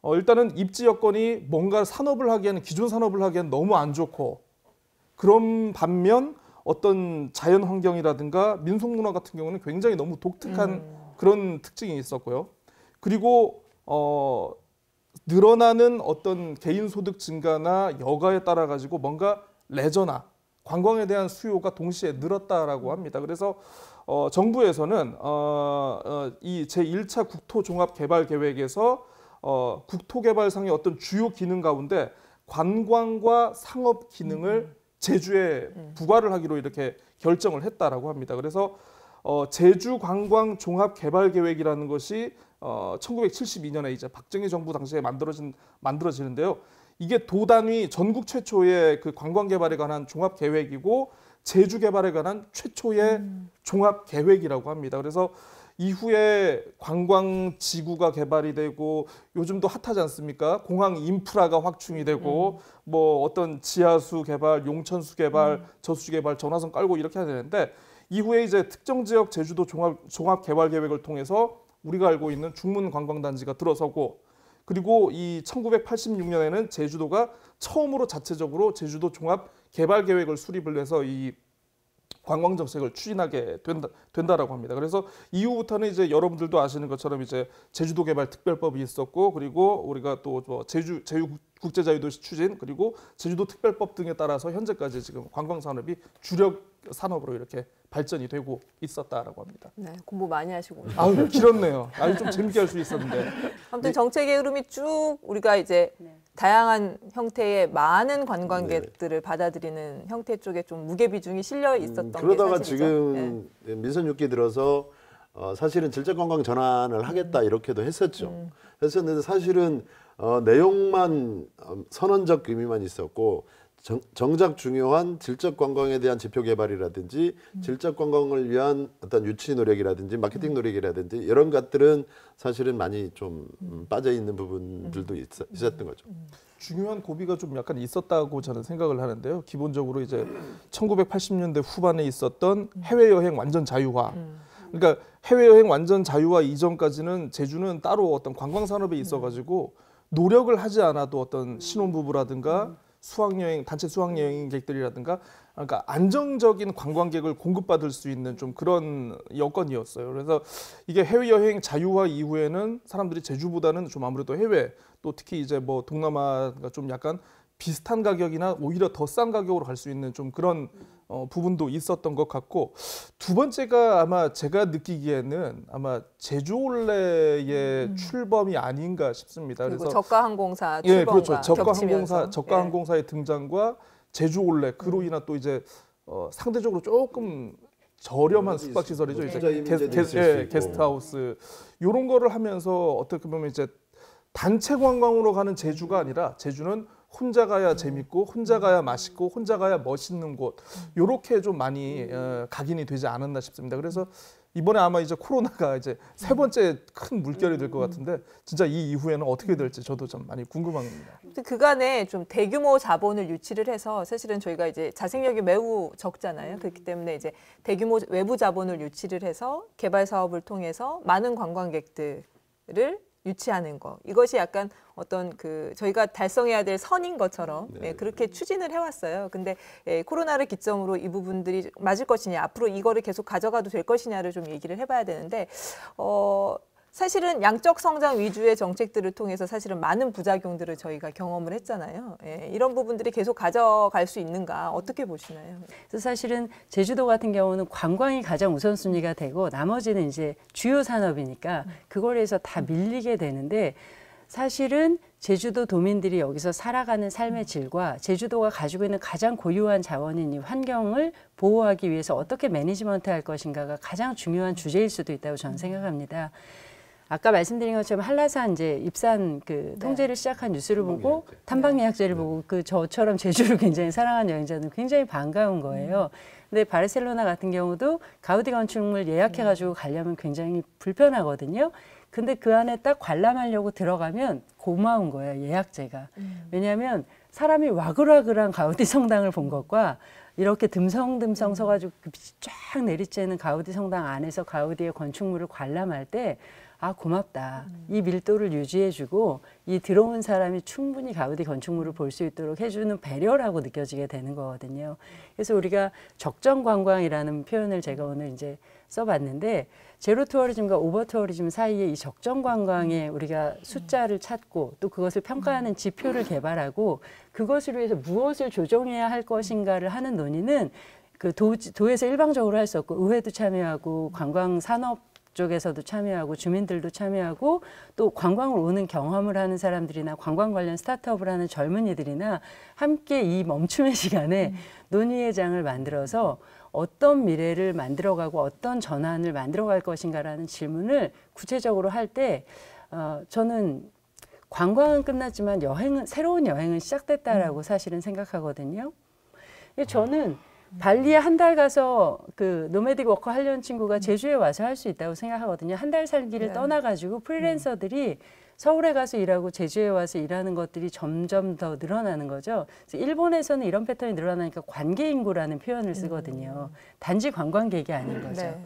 Speaker 4: 어, 일단은 입지 여건이 뭔가 산업을 하기에는 기존 산업을 하기에는 너무 안 좋고 그런 반면 어떤 자연 환경이라든가 민속 문화 같은 경우는 굉장히 너무 독특한 음. 그런 특징이 있었고요. 그리고 어 늘어나는 어떤 개인 소득 증가나 여가에 따라 가지고 뭔가 레저나 관광에 대한 수요가 동시에 늘었다라고 합니다. 그래서 어, 정부에서는 어, 어, 이 제1차 국토종합개발계획에서 어, 국토개발상의 어떤 주요 기능 가운데 관광과 상업 기능을 음. 제주에 네. 부과를 하기로 이렇게 결정을 했다라고 합니다. 그래서 어, 제주 관광 종합 개발 계획이라는 것이 어, 1972년에 이제 박정희 정부 당시에 만들어진 만들어지는데요. 이게 도 단위 전국 최초의 그 관광 개발에 관한 종합 계획이고 제주 개발에 관한 최초의 음. 종합 계획이라고 합니다. 그래서 이후에 관광 지구가 개발이 되고 요즘도 핫하지 않습니까? 공항 인프라가 확충이 되고 음. 뭐 어떤 지하수 개발, 용천수 개발, 음. 저수지 개발, 전화선 깔고 이렇게 해야 되는데 이후에 이제 특정 지역 제주도 종합, 종합 개발 계획을 통해서 우리가 알고 있는 중문 관광단지가 들어서고 그리고 이 1986년에는 제주도가 처음으로 자체적으로 제주도 종합 개발 계획을 수립을 해서 이 관광 정책을 추진하게 된다, 된다라고 합니다. 그래서 이후부터는 이제 여러분들도 아시는 것처럼 이제 제주도 개발 특별법이 있었고 그리고 우리가 또뭐 제주 제유 국제자유도시 추진 그리고 제주도 특별법 등에 따라서 현재까지 지금 관광 산업이 주력 산업으로 이렇게 발전이 되고 있었다라고 합니다.
Speaker 1: 네, 공부 많이 하시고. 아
Speaker 4: 길었네요. 아주 좀 재밌게 할 수 있었는데.
Speaker 1: 아무튼 네. 정책의 흐름이 쭉 우리가 이제 네. 다양한 형태의 많은 관광객들을 네. 받아들이는 형태 쪽에 좀 무게 비중이 실려 음, 있었던 음, 그러다가
Speaker 3: 지금 네. 네 민선 6기 들어서 어, 사실은 질적 관광 전환을 하겠다 음. 이렇게도 했었죠. 음. 했었는데 사실은 어, 내용만 어, 선언적 의미만 있었고 정, 작 중요한 질적 관광에 대한 지표 개발이라든지 음. 질적 관광을 위한 어떤 유치 노력이라든지 마케팅 음. 노력이라든지 이런 것들은 사실은 많이 좀 음. 음 빠져 있는 부분들도 음. 있, 었던 거죠.
Speaker 4: 중요한 고비가 좀 약간 있었다고 저는 생각을 하는데요. 기본적으로 이제 1980년대 후반에 있었던 해외 여행 완전 자유화. 그러니까 해외 여행 완전 자유화 이전까지는 제주는 따로 어떤 관광 산업에 있어가지고 노력을 하지 않아도 어떤 신혼부부라든가 수학여행 단체 수학여행객들이라든가 그러니까 안정적인 관광객을 공급받을 수 있는 좀 그런 여건이었어요. 그래서 이게 해외 여행 자유화 이후에는 사람들이 제주보다는 좀 아무래도 해외 또 특히 이제 뭐 동남아가 좀 약간 비슷한 가격이나 오히려 더 싼 가격으로 갈 수 있는 좀 그런 어, 부분도 있었던 것 같고 두 번째가 아마 제가 느끼기에는 아마 제주올레의 음. 출범이 아닌가 싶습니다. 그래서 저가
Speaker 1: 항공사 출범과 예, 그렇죠. 저가 항공사
Speaker 4: 저가 예. 항공사의 등장과 제주올레 그로 음. 인한 또 이제 어, 상대적으로 조금 저렴한 숙박 시설이죠. 이제 게스, 게 예, 게스트하우스 이런 거를 하면서 어떻게 보면 이제 단체 관광으로 가는 제주가 아니라 제주는 혼자 가야 재밌고 혼자 가야 맛있고 혼자 가야 멋있는 곳 요렇게 좀 많이 어, 각인이 되지 않았나 싶습니다. 그래서 이번에 아마 이제 코로나가 이제 세 번째 큰 물결이 될 것 같은데 진짜 이 이후에는 어떻게 될지 저도 좀 많이 궁금합니다.
Speaker 1: 그간에 좀 대규모 자본을 유치를 해서 사실은 저희가 이제 자생력이 매우 적잖아요. 그렇기 때문에 이제 대규모 외부 자본을 유치를 해서 개발 사업을 통해서 많은 관광객들을 유치하는 거 이것이 약간 어떤 그 저희가 달성해야 될 선인 것처럼 음. 예, 네. 예, 그렇게 추진을 해왔어요. 근데 예, 코로나를 기점으로 이 부분들이 맞을 것이냐 앞으로 이거를 계속 가져가도 될 것이냐를 좀 얘기를 해봐야 되는데 어. 사실은 양적 성장 위주의 정책들을 통해서 사실은 많은 부작용들을 저희가 경험을 했잖아요. 예, 이런 부분들이 계속 가져갈 수 있는가 어떻게
Speaker 2: 보시나요? 그래서 사실은 제주도 같은 경우는 관광이 가장 우선순위가 되고 나머지는 이제 주요 산업이니까 그걸 해서 다 음. 밀리게 되는데 사실은 제주도 도민들이 여기서 살아가는 삶의 질과 제주도가 가지고 있는 가장 고유한 자원인 이 환경을 보호하기 위해서 어떻게 매니지먼트 할 것인가가 가장 중요한 주제일 수도 있다고 저는 음. 생각합니다. 아까 말씀드린 것처럼 한라산 이제 입산 그 네. 통제를 시작한 뉴스를 보고 탐방 네. 예약제를 네. 보고 그 저처럼 제주를 굉장히 사랑하는 여행자는 굉장히 반가운 거예요. 음. 근데 바르셀로나 같은 경우도 가우디 건축물 예약해 가지고 음. 가려면 굉장히 불편하거든요. 근데 그 안에 딱 관람하려고 들어가면 고마운 거예요, 예약제가. 음. 왜냐하면 사람이 와글와글한 가우디 성당을 본 것과 이렇게 듬성듬성 음. 서가지고 그 빛이 쫙 내리쬐는 가우디 성당 안에서 가우디의 건축물을 관람할 때아 고맙다. 음. 이 밀도를 유지해주고 이 들어온 사람이 충분히 가우디 건축물을 볼 수 있도록 해주는 배려라고 느껴지게 되는 거거든요. 그래서 우리가 적정 관광이라는 표현을 제가 음. 오늘 이제 써봤는데 제로 투어리즘과 오버 투어리즘 사이에 이 적정 관광에 음. 우리가 숫자를 찾고 또 그것을 평가하는 지표를 개발하고 그것을 위해서 무엇을 조정해야 할 것인가를 하는 논의는 그 도, 도에서 일방적으로 할 수 없고 의회도 참여하고 관광 산업 쪽에서도 참여하고 주민들도 참여하고 또 관광을 오는 경험을 하는 사람들이나 관광 관련 스타트업을 하는 젊은이들이나 함께 이 멈춤의 시간에 음. 논의의 장을 만들어서 어떤 미래를 만들어가고 어떤 전환을 만들어갈 것인가라는 질문을 구체적으로 할 때 어, 저는 관광은 끝났지만 여행은 새로운 여행은 시작됐다라고 음. 사실은 생각하거든요. 음. 저는 발리에 한 달 가서 그 노매딕 워커 하려는 친구가 음. 제주에 와서 할 수 있다고 생각하거든요. 한 달 살기를 네. 떠나가지고 프리랜서들이 음. 서울에 가서 일하고 제주에 와서 일하는 것들이 점점 더 늘어나는 거죠. 그래서 일본에서는 이런 패턴이 늘어나니까 관계 인구라는 표현을 쓰거든요. 음. 단지 관광객이 아닌 거죠. 네.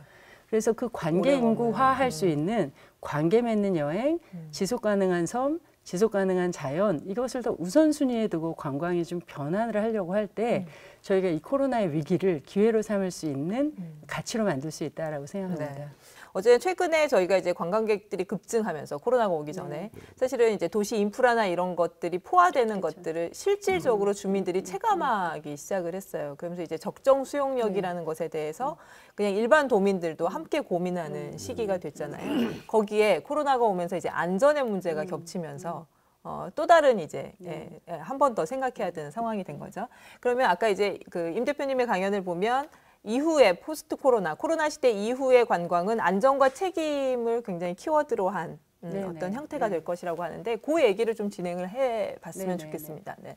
Speaker 2: 그래서 그 관계 인구화 할 수 있는 관계 맺는 여행, 지속 가능한 섬, 지속 가능한 자연 이것을 더 우선순위에 두고 관광이 좀 변환을 하려고 할때 음. 저희가 이 코로나의 위기를 기회로 삼을 수 있는 음. 가치로 만들 수 있다라고 생각합니다. 네. 어쨌든
Speaker 1: 최근에 저희가 이제 관광객들이 급증하면서 코로나가 오기 전에 네. 사실은 이제 도시 인프라나 이런 것들이 포화되는 그렇죠. 그렇죠. 것들을 실질적으로 음, 주민들이 음, 음. 체감하기 시작을 했어요. 그러면서 이제 적정 수용력이라는 네. 것에 대해서 그냥 일반 도민들도 함께 고민하는 시기가 됐잖아요. 거기에 코로나가 오면서 이제 안전의 문제가 겹치면서 어, 또 다른 이제 네. 예, 예, 한 번 더 생각해야 되는 상황이 된 거죠. 그러면 아까 이제 그 임 대표님의 강연을 보면 이후에 포스트 코로나, 코로나 시대 이후의 관광은 안전과 책임을 굉장히 키워드로 한 음, 어떤 형태가 네. 될 것이라고 하는데 그 얘기를 좀 진행을 해봤으면 네네. 좋겠습니다. 네.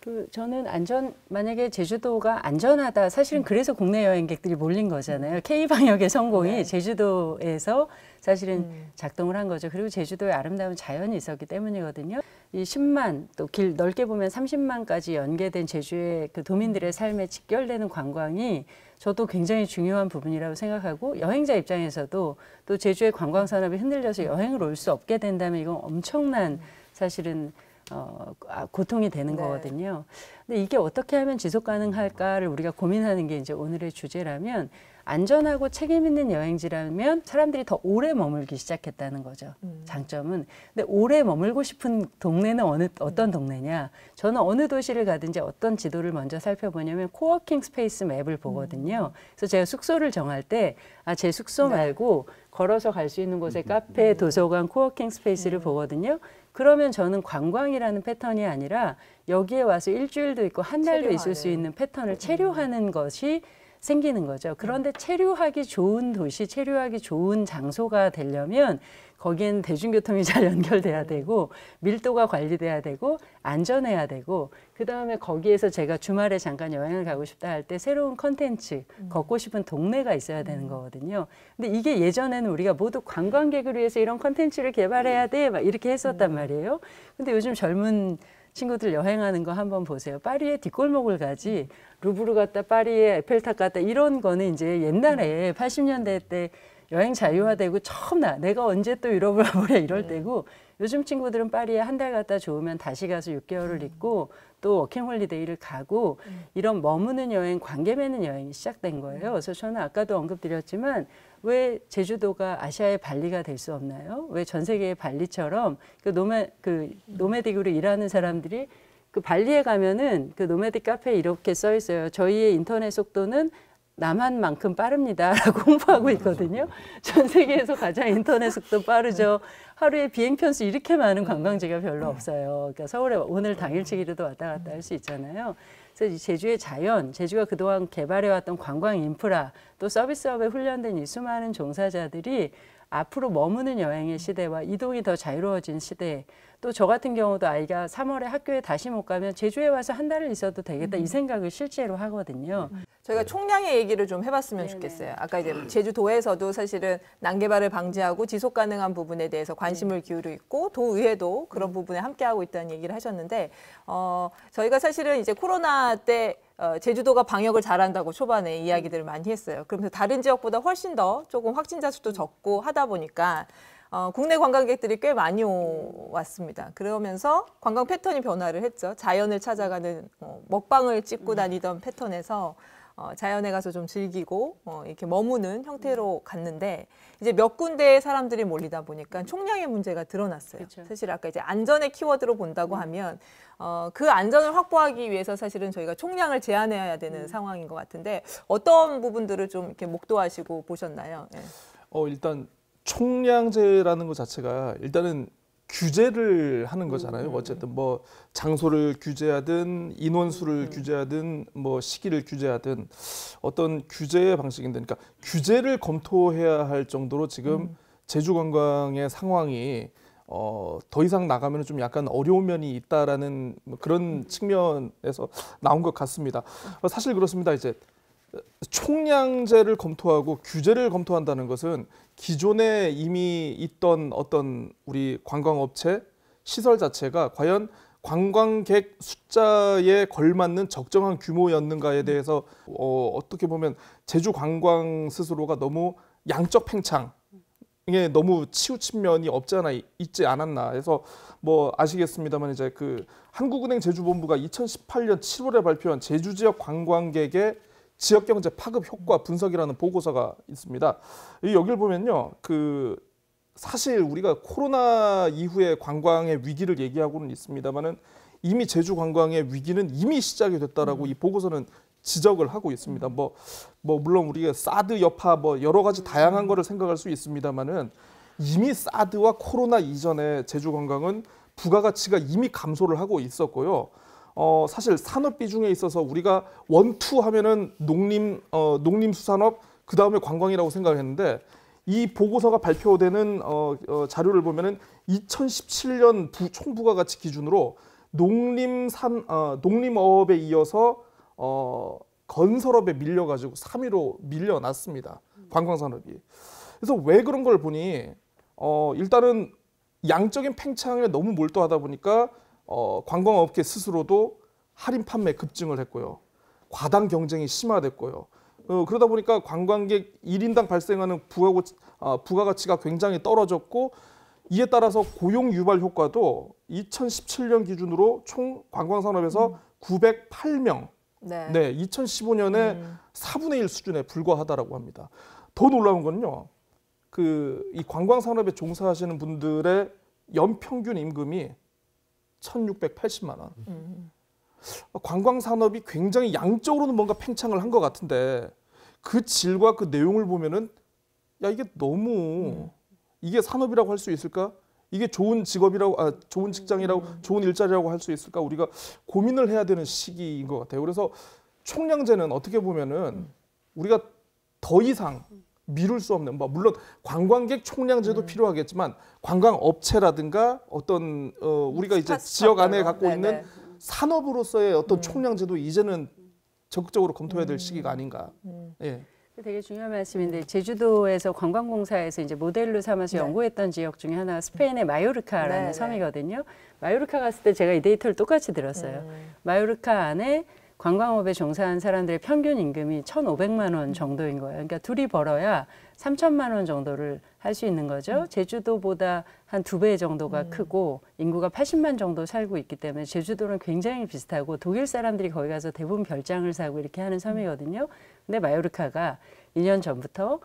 Speaker 2: 그 저는 안전 만약에 제주도가 안전하다 사실은 음. 그래서 국내 여행객들이 몰린 거잖아요. 음. K 방역의 성공이 네. 제주도에서 사실은 음. 작동을 한 거죠. 그리고 제주도의 아름다운 자연이 있었기 때문이거든요. 이 10만 또 길 넓게 보면 30만까지 연계된 제주의 그 도민들의 삶에 직결되는 관광이 저도 굉장히 중요한 부분이라고 생각하고 여행자 입장에서도 또 제주의 관광 산업이 흔들려서 여행을 올 수 없게 된다면 이건 엄청난 사실은 어, 아, 고통이 되는 네. 거거든요. 근데 이게 어떻게 하면 지속 가능할까를 우리가 고민하는 게 이제 오늘의 주제라면 안전하고 책임 있는 여행지라면 사람들이 더 오래 머물기 시작했다는 거죠. 음. 장점은. 근데 오래 머물고 싶은 동네는 어느 어떤 음. 동네냐? 저는 어느 도시를 가든지 어떤 지도를 먼저 살펴보냐면 코워킹 스페이스 맵을 보거든요. 음. 그래서 제가 숙소를 정할 때 아, 제 숙소 네. 말고 걸어서 갈 수 있는 곳에 음, 카페, 도서관, 코워킹 스페이스를 네. 보거든요. 그러면 저는 관광이라는 패턴이 아니라 여기에 와서 일주일도 있고 한 달도 있을 수 있는 패턴을 체류하는 것이 생기는 거죠. 그런데 음. 체류하기 좋은 도시, 체류하기 좋은 장소가 되려면 거긴 기 대중교통이 잘 연결돼야 되고 밀도가 관리돼야 되고 안전해야 되고 그다음에 거기에서 제가 주말에 잠깐 여행을 가고 싶다 할 때 새로운 컨텐츠 음. 걷고 싶은 동네가 있어야 되는 음. 거거든요 근데 이게 예전에는 우리가 모두 관광객을 위해서 이런 컨텐츠를 개발해야 돼 막 이렇게 했었단 말이에요 근데 요즘 젊은 친구들 여행하는 거 한번 보세요. 파리의 뒷골목을 가지 루브르 갔다 파리에 에펠탑 갔다 이런 거는 이제 옛날에 80년대 때 여행 자유화되고 처음 나 내가 언제 또 유럽을 가보래 이럴 네. 때고 요즘 친구들은 파리에 한 달 갔다 좋으면 다시 가서 6개월을 음. 있고 또 워킹홀리데이를 가고 음. 이런 머무는 여행, 관계 맺는 여행이 시작된 거예요. 그래서 저는 아까도 언급드렸지만 왜 제주도가 아시아의 발리가 될 수 없나요? 왜 전 세계의 발리처럼 그 노매 그 노매딕으로 일하는 사람들이 그 발리에 가면은 그 노매딕 카페에 이렇게 써 있어요. 저희의 인터넷 속도는 남한만큼 빠릅니다라고 홍보하고 있거든요. 전 세계에서 가장 인터넷 속도 빠르죠. 하루에 비행 편수 이렇게 많은 관광지가 별로 없어요. 그러니까 서울에 오늘 당일치기로도 왔다 갔다 할 수 있잖아요. 그래서 제주의 자연, 제주가 그동안 개발해왔던 관광 인프라, 또 서비스업에 훈련된 이 수많은 종사자들이 앞으로 머무는 여행의 시대와 이동이 더 자유로워진 시대에 또저 같은 경우도 아이가 3월에 학교에 다시 못 가면 제주에 와서 한 달을 있어도 되겠다 음. 이 생각을 실제로 하거든요. 음.
Speaker 1: 저희가 네. 총량의 얘기를 좀 해봤으면 네네. 좋겠어요. 아까 이제 음. 제주도에서도 사실은 난개발을 방지하고 지속 가능한 부분에 대해서 관심을 네. 기울이고 있고 도의회도 그런 음. 부분에 함께하고 있다는 얘기를 하셨는데 어, 저희가 사실은 이제 코로나 때 어, 제주도가 방역을 잘한다고 초반에 이야기들을 많이 했어요. 그러면서 다른 지역보다 훨씬 더 조금 확진자 수도 적고 하다 보니까 어, 국내 관광객들이 꽤 많이 왔습니다. 그러면서 관광 패턴이 변화를 했죠. 자연을 찾아가는 어, 먹방을 찍고 음. 다니던 패턴에서 어, 자연에 가서 좀 즐기고 어, 이렇게 머무는 형태로 음. 갔는데 이제 몇 군데의 사람들이 몰리다 보니까 음. 총량의 문제가 드러났어요. 그렇 사실 아까 이제 안전의 키워드로 본다고 음. 하면 어, 그 안전을 확보하기 위해서 사실은 저희가 총량을 제한해야 되는 음. 상황인 것 같은데 어떤 부분들을 좀 이렇게 목도하시고 보셨나요? 네.
Speaker 4: 어 일단 총량제라는 것 자체가 일단은 규제를 하는 거잖아요. 음, 음, 음. 어쨌든 뭐 장소를 규제하든 인원수를 규제하든 뭐 시기를 규제하든 어떤 규제의 방식인데 그러니까 규제를 검토해야 할 정도로 지금 제주 관광의 상황이 어, 더 이상 나가면 좀 약간 어려운 면이 있다라는 뭐 그런 측면에서 나온 것 같습니다. 사실 그렇습니다. 이제 총량제를 검토하고 규제를 검토한다는 것은 기존에 이미 있던 어떤 우리 관광업체 시설 자체가 과연 관광객 숫자에 걸맞는 적정한 규모였는가에 대해서 어, 어떻게 보면 제주 관광 스스로가 너무 양적 팽창 이 너무 치우친 면이 없지 않아 있지 않았나 해서 뭐 아시겠습니다만 이제 그 한국은행 제주본부가 2018년 7월에 발표한 제주 지역 관광객의 지역경제 파급 효과 분석이라는 보고서가 있습니다. 여기를 보면요. 그 사실 우리가 코로나 이후에 관광의 위기를 얘기하고는 있습니다만은 이미 제주 관광의 위기는 이미 시작이 됐다라고 음. 이 보고서는 지적을 하고 있습니다. 뭐뭐 뭐 물론 우리가 사드 여파 뭐 여러 가지 다양한 거를 생각할 수 있습니다만은 이미 사드와 코로나 이전에 제주 관광은 부가가치가 이미 감소를 하고 있었고요. 어, 사실 산업 비중에 있어서 우리가 원투 하면은 농림 어, 농림수산업 그 다음에 관광이라고 생각했는데 이 보고서가 발표되는 어, 어, 자료를 보면은 2017년 부, 총부가가치 기준으로 농림산 어, 농림업에 이어서 어, 건설업에 밀려가지고 3위로 밀려났습니다. 관광산업이. 그래서 왜 그런 걸 보니 어, 일단은 양적인 팽창에 너무 몰두하다 보니까 어, 관광업계 스스로도 할인 판매 급증을 했고요. 과당 경쟁이 심화됐고요. 어, 그러다 보니까 관광객 1인당 발생하는 부가고, 어, 아, 부가가치가 굉장히 떨어졌고 이에 따라서 고용 유발 효과도 2017년 기준으로 총 관광산업에서 음. 908명, 네, 네 2015년에 음. 4분의 1 수준에 불과하다라고 합니다. 더 놀라운 건요, 그 이 관광산업에 종사하시는 분들의 연평균 임금이 1,680만 원. 음. 음. 관광 산업이 굉장히 양적으로는 뭔가 팽창을 한 것 같은데 그 질과 그 내용을 보면은 야 이게 너무 음. 이게 산업이라고 할 수 있을까? 이게 좋은 직업이라고 아, 좋은 직장이라고 음. 좋은 일자리라고 할 수 있을까? 우리가 고민을 해야 되는 시기인 것 같아요. 그래서 총량제는 어떻게 보면은 음. 우리가 더 이상 음. 미룰 수 없는 뭐 물론 관광객 총량제도 음. 필요하겠지만 관광 업체라든가 어떤 어 우리가 이제 지역 안에 갖고 네네. 있는 산업으로서의 어떤 음. 총량제도 이제는 적극적으로 검토해야 될 음. 시기가 아닌가. 음. 예.
Speaker 2: 그 되게 중요한 말씀인데 제주도에서 관광공사에서 이제 모델로 삼아서 네. 연구했던 지역 중에 하나 스페인의 마요르카라는 네, 네. 섬이거든요. 마요르카 갔을 때 제가 이 데이터를 똑같이 들었어요. 음. 마요르카 안에 관광업에 종사한 사람들의 평균 임금이 천오백만원 정도인 거예요. 그러니까 둘이 벌어야 삼천만원 정도를 할 수 있는 거죠. 음. 제주도보다 한 두 배 정도가 음. 크고 인구가 팔십만 정도 살고 있기 때문에 제주도는 굉장히 비슷하고 독일 사람들이 거기 가서 대부분 별장을 사고 이렇게 하는 섬이거든요. 근데 마요르카가 이년 전부터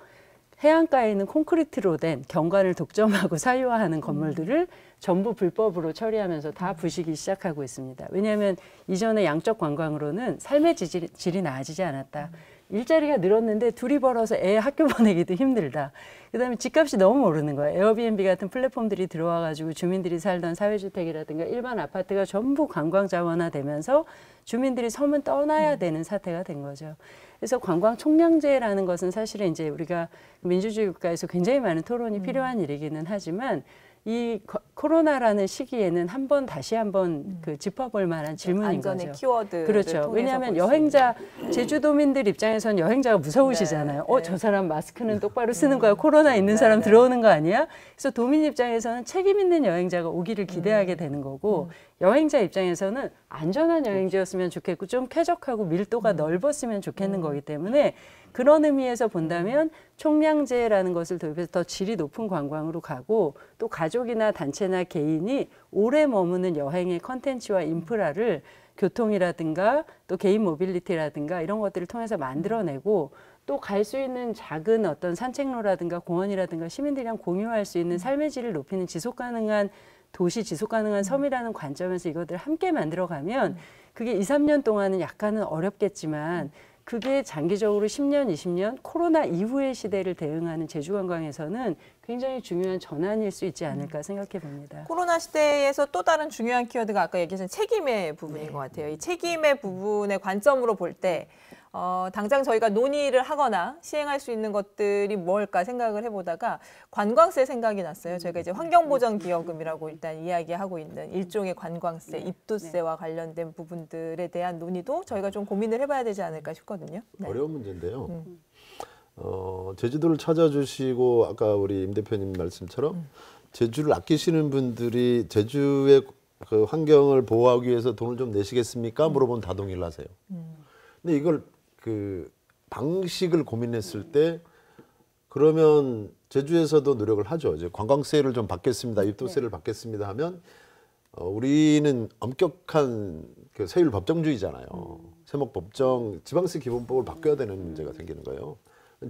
Speaker 2: 해안가에 있는 콘크리트로 된 경관을 독점하고 사유화하는 음. 건물들을 전부 불법으로 처리하면서 다 음. 부시기 시작하고 있습니다. 왜냐하면 이전의 양적 관광으로는 삶의 질이 나아지지 않았다. 음. 일자리가 늘었는데 둘이 벌어서 애 학교 보내기도 힘들다. 그다음에 집값이 너무 오르는 거예요. 에어비앤비 같은 플랫폼들이 들어와 가지고 주민들이 살던 사회주택이라든가 일반 아파트가 전부 관광 자원화되면서 주민들이 섬은 떠나야 음. 되는 사태가 된 거죠. 그래서 관광 총량제라는 것은 사실은 이제 우리가 민주주의 국가에서 굉장히 많은 토론이 음. 필요한 일이기는 하지만 이 코로나라는 시기에는 한 번 다시 한번 음. 그 짚어볼 만한 네, 질문인 거죠. 키워드 그렇죠. 왜냐하면 여행자 제주도민들 입장에선 여행자가 무서우시잖아요. 네, 어저 네. 사람 마스크는 똑바로 쓰는 거야. 음. 코로나 있는 네, 사람 네, 들어오는 거 아니야? 그래서 도민 입장에서는 책임 있는 여행자가 오기를 기대하게 음. 되는 거고 여행자 입장에서는 안전한 그렇죠. 여행지였으면 좋겠고 좀 쾌적하고 밀도가 넓었으면 좋겠는 거기 때문에. 그런 의미에서 본다면 총량제라는 것을 도입해서 더 질이 높은 관광으로 가고 또 가족이나 단체나 개인이 오래 머무는 여행의 컨텐츠와 인프라를 교통이라든가 또 개인 모빌리티라든가 이런 것들을 통해서 만들어내고 또 갈 수 있는 작은 어떤 산책로라든가 공원이라든가 시민들이랑 공유할 수 있는 삶의 질을 높이는 지속 가능한 도시 지속 가능한 섬이라는 관점에서 이것들을 함께 만들어가면 그게 2, 3년 동안은 약간은 어렵겠지만 그게 장기적으로 10년, 20년 코로나 이후의 시대를 대응하는 제주관광에서는 굉장히 중요한 전환일 수 있지 않을까 생각해 봅니다.
Speaker 1: 코로나 시대에서 또 다른 중요한 키워드가 아까 얘기하신 책임의 부분인 네. 것 같아요. 이 책임의 부분의 관점으로 볼때 어, 당장 저희가 논의를 하거나 시행할 수 있는 것들이 뭘까 생각을 해보다가 관광세 생각이 났어요. 저희가 이제 환경보전기여금이라고 일단 이야기하고 있는 일종의 관광세, 네. 입두세와 네. 관련된 부분들에 대한 논의도 저희가 좀 고민을 해봐야 되지 않을까 싶거든요. 네.
Speaker 3: 어려운 문제인데요. 음. 어, 제주도를 찾아주시고 아까 우리 임 대표님 말씀처럼 음. 제주를 아끼시는 분들이 제주의 그 환경을 보호하기 위해서 돈을 좀 내시겠습니까? 음. 물어본 다동일 하세요. 음. 근데 이걸 그 방식을 고민했을 때 그러면 제주에서도 노력을 하죠. 이제 관광세를 좀 받겠습니다. 입도세를 네. 받겠습니다 하면 어, 우리는 엄격한 그 세율 법정주의잖아요. 음. 세목 법정 지방세 기본법을 바꿔야 되는 음. 문제가 생기는 거예요.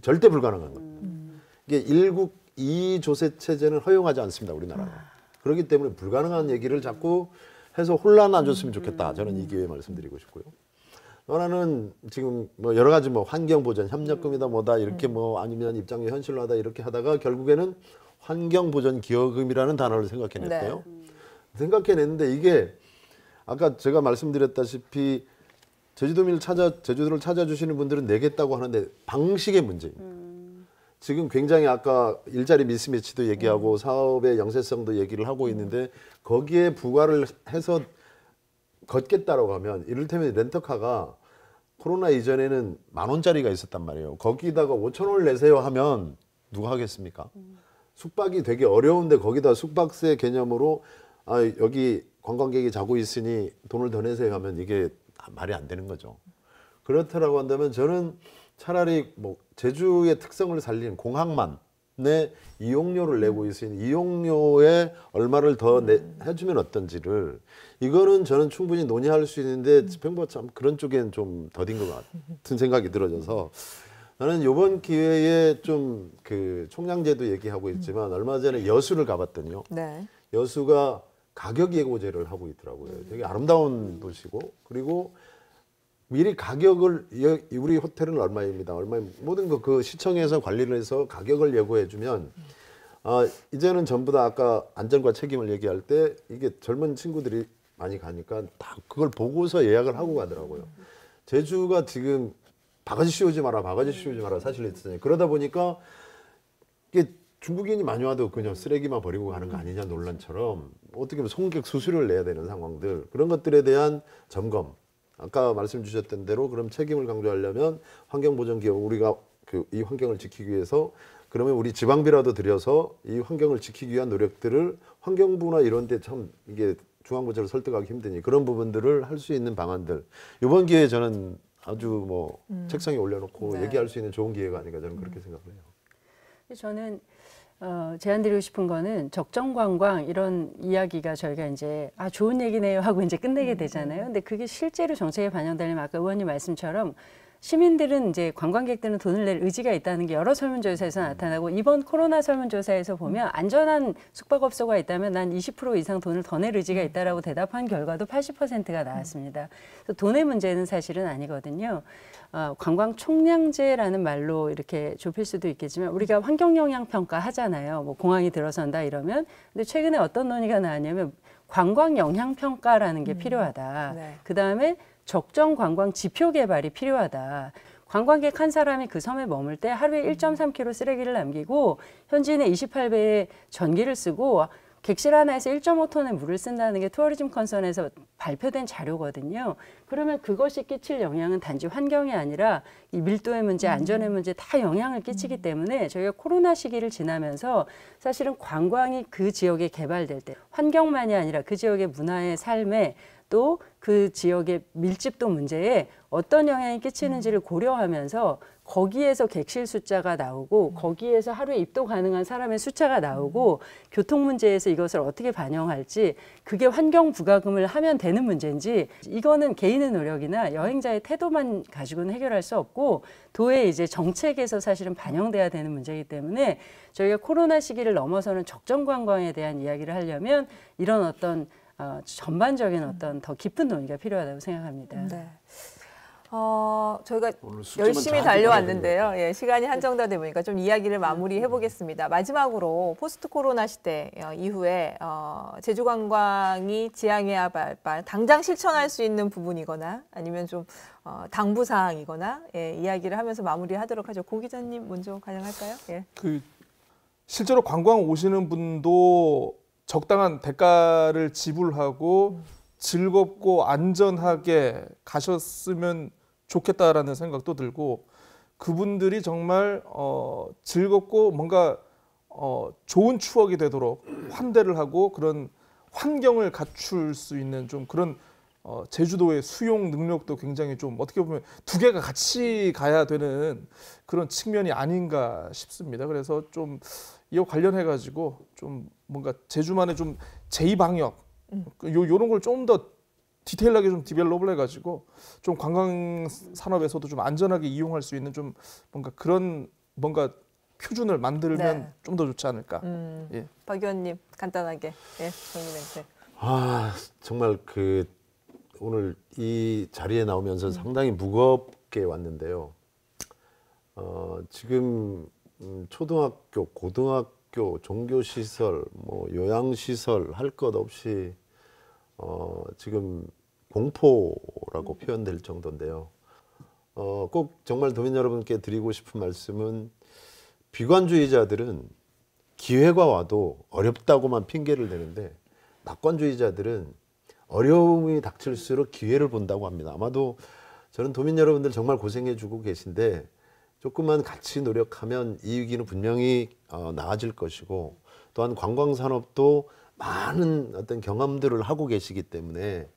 Speaker 3: 절대 불가능한 겁니다. 음. 이게 일국 이조세 체제는 허용하지 않습니다. 우리나라는. 아. 그렇기 때문에 불가능한 얘기를 자꾸 해서 혼란 안 줬으면 좋겠다. 저는 이 음. 기회에 말씀드리고 싶고요. 너나는 지금 뭐 여러 가지 뭐 환경 보전 협력금이다 음. 뭐다 이렇게 음. 뭐 아니면 입장이 현실화다 이렇게 하다가 결국에는 환경 보전 기여금이라는 단어를 생각해냈어요. 네. 음. 생각해냈는데 이게 아까 제가 말씀드렸다시피 제주도민을 찾아 제주도를 찾아주시는 분들은 내겠다고 하는데 방식의 문제입니다. 음. 지금 굉장히 아까 일자리 미스매치도 얘기하고 음. 사업의 영세성도 얘기를 하고 있는데 거기에 부과를 해서 걷겠다라고 하면 이를테면 렌터카가 코로나 이전에는 만 원짜리가 있었단 말이에요. 거기다가 5천 원을 내세요 하면 누가 하겠습니까? 음. 숙박이 되게 어려운데 거기다 숙박세 개념으로 아 여기 관광객이 자고 있으니 돈을 더 내세요 하면 이게 말이 안 되는 거죠. 그렇다라고 한다면 저는 차라리 뭐 제주의 특성을 살린 공항만 내 이용료를 내고 있으니 이용료에 얼마를 더 내, 해주면 어떤지를 이거는 저는 충분히 논의할 수 있는데 집행부가 참 그런 쪽엔 좀 더딘 것 같은 생각이 들어져서 나는 이번 기회에 좀 그 총량제도 얘기하고 있지만 얼마 전에 여수를 가봤더니요. 네. 여수가 가격 예고제를 하고 있더라고요. 되게 아름다운 도시고 그리고 미리 가격을 우리 호텔은 얼마입니다. 얼마 모든 거 그 시청에서 관리를 해서 가격을 예고해 주면 아 이제는 전부 다 아까 안전과 책임을 얘기할 때 이게 젊은 친구들이 많이 가니까 다 그걸 보고서 예약을 하고 가더라고요. 제주가 지금 바가지 씌우지 마라, 바가지 씌우지 마라 사실 있잖아요 그러다 보니까 이게 중국인이 많이 와도 그냥 쓰레기만 버리고 가는 거 아니냐 논란처럼 어떻게 보면 손객 수수료를 내야 되는 상황들 그런 것들에 대한 점검 아까 말씀 주셨던 대로 그럼 책임을 강조하려면 환경보전기업 우리가 그이 환경을 지키기 위해서 그러면 우리 지방비라도 들여서 이 환경을 지키기 위한 노력들을 환경부나 이런 데 참 이게 중앙부처를 설득하기 힘드니 그런 부분들을 할 수 있는 방안들 이번 기회에 저는 아주 뭐 음. 책상에 올려놓고 네. 얘기할 수 있는 좋은 기회가 아닌가 저는 그렇게 음. 생각을 해요.
Speaker 2: 저는 어, 제안 드리고 싶은 거는 적정관광 이런 이야기가 저희가 이제 아 좋은 얘기네요 하고 이제 끝내게 음, 음, 되잖아요. 음. 근데 그게 실제로 정책에 반영되려면 아까 의원님 말씀처럼 시민들은 이제 관광객들은 돈을 낼 의지가 있다는 게 여러 설문조사에서 음. 나타나고 이번 코로나 설문조사에서 보면 음. 안전한 숙박업소가 있다면 난 20% 이상 돈을 더 낼 의지가 음. 있다라고 대답한 결과도 80%가 나왔습니다. 돈의 문제는 사실은 아니거든요. 어, 관광 총량제라는 말로 이렇게 좁힐 수도 있겠지만 우리가 환경 영향 평가 하잖아요. 뭐 공항이 들어선다 이러면 근데 최근에 어떤 논의가 나왔냐면 관광 영향 평가라는 게 음. 필요하다. 네. 그 다음에 적정 관광 지표 개발이 필요하다. 관광객 한 사람이 그 섬에 머물 때 하루에 1.3kg 음. 쓰레기를 남기고 현지인의 28배의 전기를 쓰고 객실 하나에서 1.5톤의 물을 쓴다는 게 투어리즘 컨선에서 발표된 자료거든요. 그러면 그것이 끼칠 영향은 단지 환경이 아니라 이 밀도의 문제, 음. 안전의 문제 다 영향을 끼치기 음. 때문에 저희가 코로나 시기를 지나면서 사실은 관광이 그 지역에 개발될 때 환경만이 아니라 그 지역의 문화의 삶에 또그 지역의 밀집도 문제에 어떤 영향이 끼치는지를 고려하면서 거기에서 객실 숫자가 나오고 음. 거기에서 하루에 입도 가능한 사람의 숫자가 나오고 음. 교통 문제에서 이것을 어떻게 반영할지 그게 환경 부가금을 하면 되는 문제인지 이거는 개인의 노력이나 여행자의 태도만 가지고는 해결할 수 없고 도의 이제 정책에서 사실은 반영돼야 되는 문제이기 때문에 저희가 코로나 시기를 넘어서는 적정 관광에 대한 이야기를 하려면 이런 어떤 어, 전반적인 음. 어떤 더 깊은 논의가 필요하다고 생각합니다. 네.
Speaker 1: 어, 저희가 열심히 달려왔는데요. 예, 시간이 한정다 네. 보니까 좀 이야기를 네. 마무리해 보겠습니다. 마지막으로 포스트 코로나 시대 어, 이후에 어, 제주 관광이 지향해야 할 바, 당장 실천할 수 있는 부분이거나 아니면 좀 어, 당부 사항이거나 예, 이야기를 하면서 마무리하도록 하죠. 고 기자님 먼저 가능할까요? 예.
Speaker 4: 그 실제로 관광 오시는 분도 적당한 대가를 지불하고 즐겁고 안전하게 가셨으면 좋겠다라는 생각도 들고 그분들이 정말 어, 즐겁고 뭔가 어, 좋은 추억이 되도록 환대를 하고 그런 환경을 갖출 수 있는 좀 그런 어, 제주도의 수용 능력도 굉장히 좀 어떻게 보면 두 개가 같이 가야 되는 그런 측면이 아닌가 싶습니다. 그래서 좀이와 관련해 가지고 좀 뭔가 제주만의 좀 제2 방역 음. 그 요 요런 걸 좀 더 디테일하게 좀 디벨롭을 해가지고 좀 관광 산업에서도 좀 안전하게 이용할 수 있는 좀 뭔가 그런 뭔가 표준을 만들면 네. 좀더 좋지 않을까. 음.
Speaker 3: 예.
Speaker 1: 박 의원님 간단하게 예, 정리 멘트. 네.
Speaker 3: 아 정말 그 오늘 이 자리에 나오면서 음. 상당히 무겁게 왔는데요. 어, 지금 음, 초등학교, 고등학교 학교, 종교시설, 뭐 요양시설 할 것 없이 어, 지금 공포라고 음. 표현될 정도인데요. 어, 꼭 정말 도민 여러분께 드리고 싶은 말씀은 비관주의자들은 기회가 와도 어렵다고만 핑계를 대는데 낙관주의자들은 어려움이 닥칠수록 기회를 본다고 합니다. 아마도 저는 도민 여러분들 정말 고생해 주고 계신데 조금만 같이 노력하면 이 위기는 분명히 어, 나아질 것이고 또한 관광 산업도 많은 어떤 경험들을 하고 계시기 때문에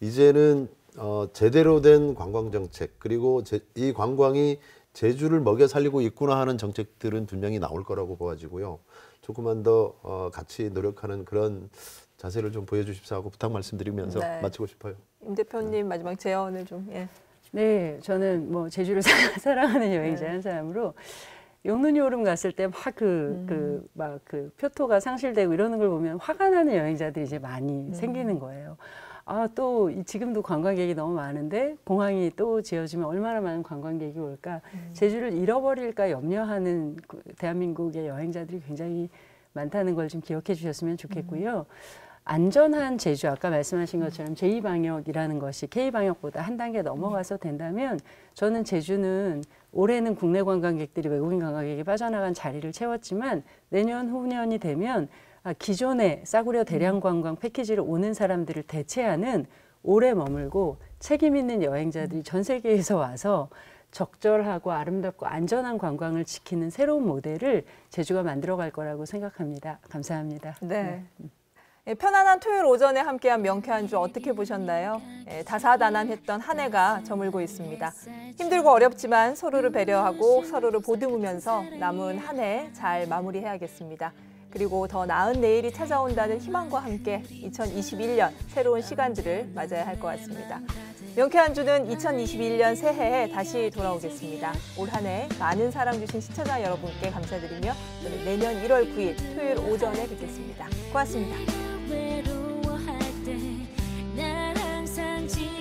Speaker 3: 이제는 어, 제대로 된 관광 정책 그리고 제, 이 관광이 제주를 먹여 살리고 있구나 하는 정책들은 분명히 나올 거라고 보아지고요. 조금만 더 어, 같이 노력하는 그런 자세를 좀 보여주십사 하고 부탁 말씀드리면서 네. 마치고 싶어요.
Speaker 1: 임 대표님 네. 마지막 제언을 좀. 예.
Speaker 2: 네, 저는 뭐 제주를 사랑하는 여행자한 네. 사람으로 용눈이 오름 갔을 때 막 그 그 막그 그, 그, 음. 그 표토가 상실되고 이러는 걸 보면 화가 나는 여행자들이 이제 많이 음. 생기는 거예요. 아, 또 지금도 관광객이 너무 많은데 공항이 또 지어지면 얼마나 많은 관광객이 올까? 음. 제주를 잃어버릴까 염려하는 그 대한민국의 여행자들이 굉장히 많다는 걸 좀 기억해 주셨으면 좋겠고요. 음. 안전한 제주 아까 말씀하신 것처럼 제2방역이라는 것이 K방역보다 한 단계 넘어가서 된다면 저는 제주는 올해는 국내 관광객들이 외국인 관광객이 빠져나간 자리를 채웠지만 내년 후년이 되면 아, 기존의 싸구려 대량 음. 관광 패키지를 오는 사람들을 대체하는 오래 머물고 책임 있는 여행자들이 전 세계에서 와서 적절하고 아름답고 안전한 관광을 지키는 새로운 모델을 제주가 만들어갈 거라고 생각합니다. 감사합니다. 네. 네.
Speaker 1: 예, 편안한 토요일 오전에 함께한 명쾌한 주 어떻게 보셨나요? 예, 다사다난했던 한 해가 저물고 있습니다. 힘들고 어렵지만 서로를 배려하고 서로를 보듬으면서 남은 한 해 잘 마무리해야겠습니다. 그리고 더 나은 내일이 찾아온다는 희망과 함께 2021년 새로운 시간들을 맞아야 할 것 같습니다. 명쾌한 주는 2021년 새해에 다시 돌아오겠습니다. 올 한 해 많은 사랑 주신 시청자 여러분께 감사드리며 저는 내년 1월 9일 토요일 오전에 뵙겠습니다. 고맙습니다. 외로워할 때날 항상 지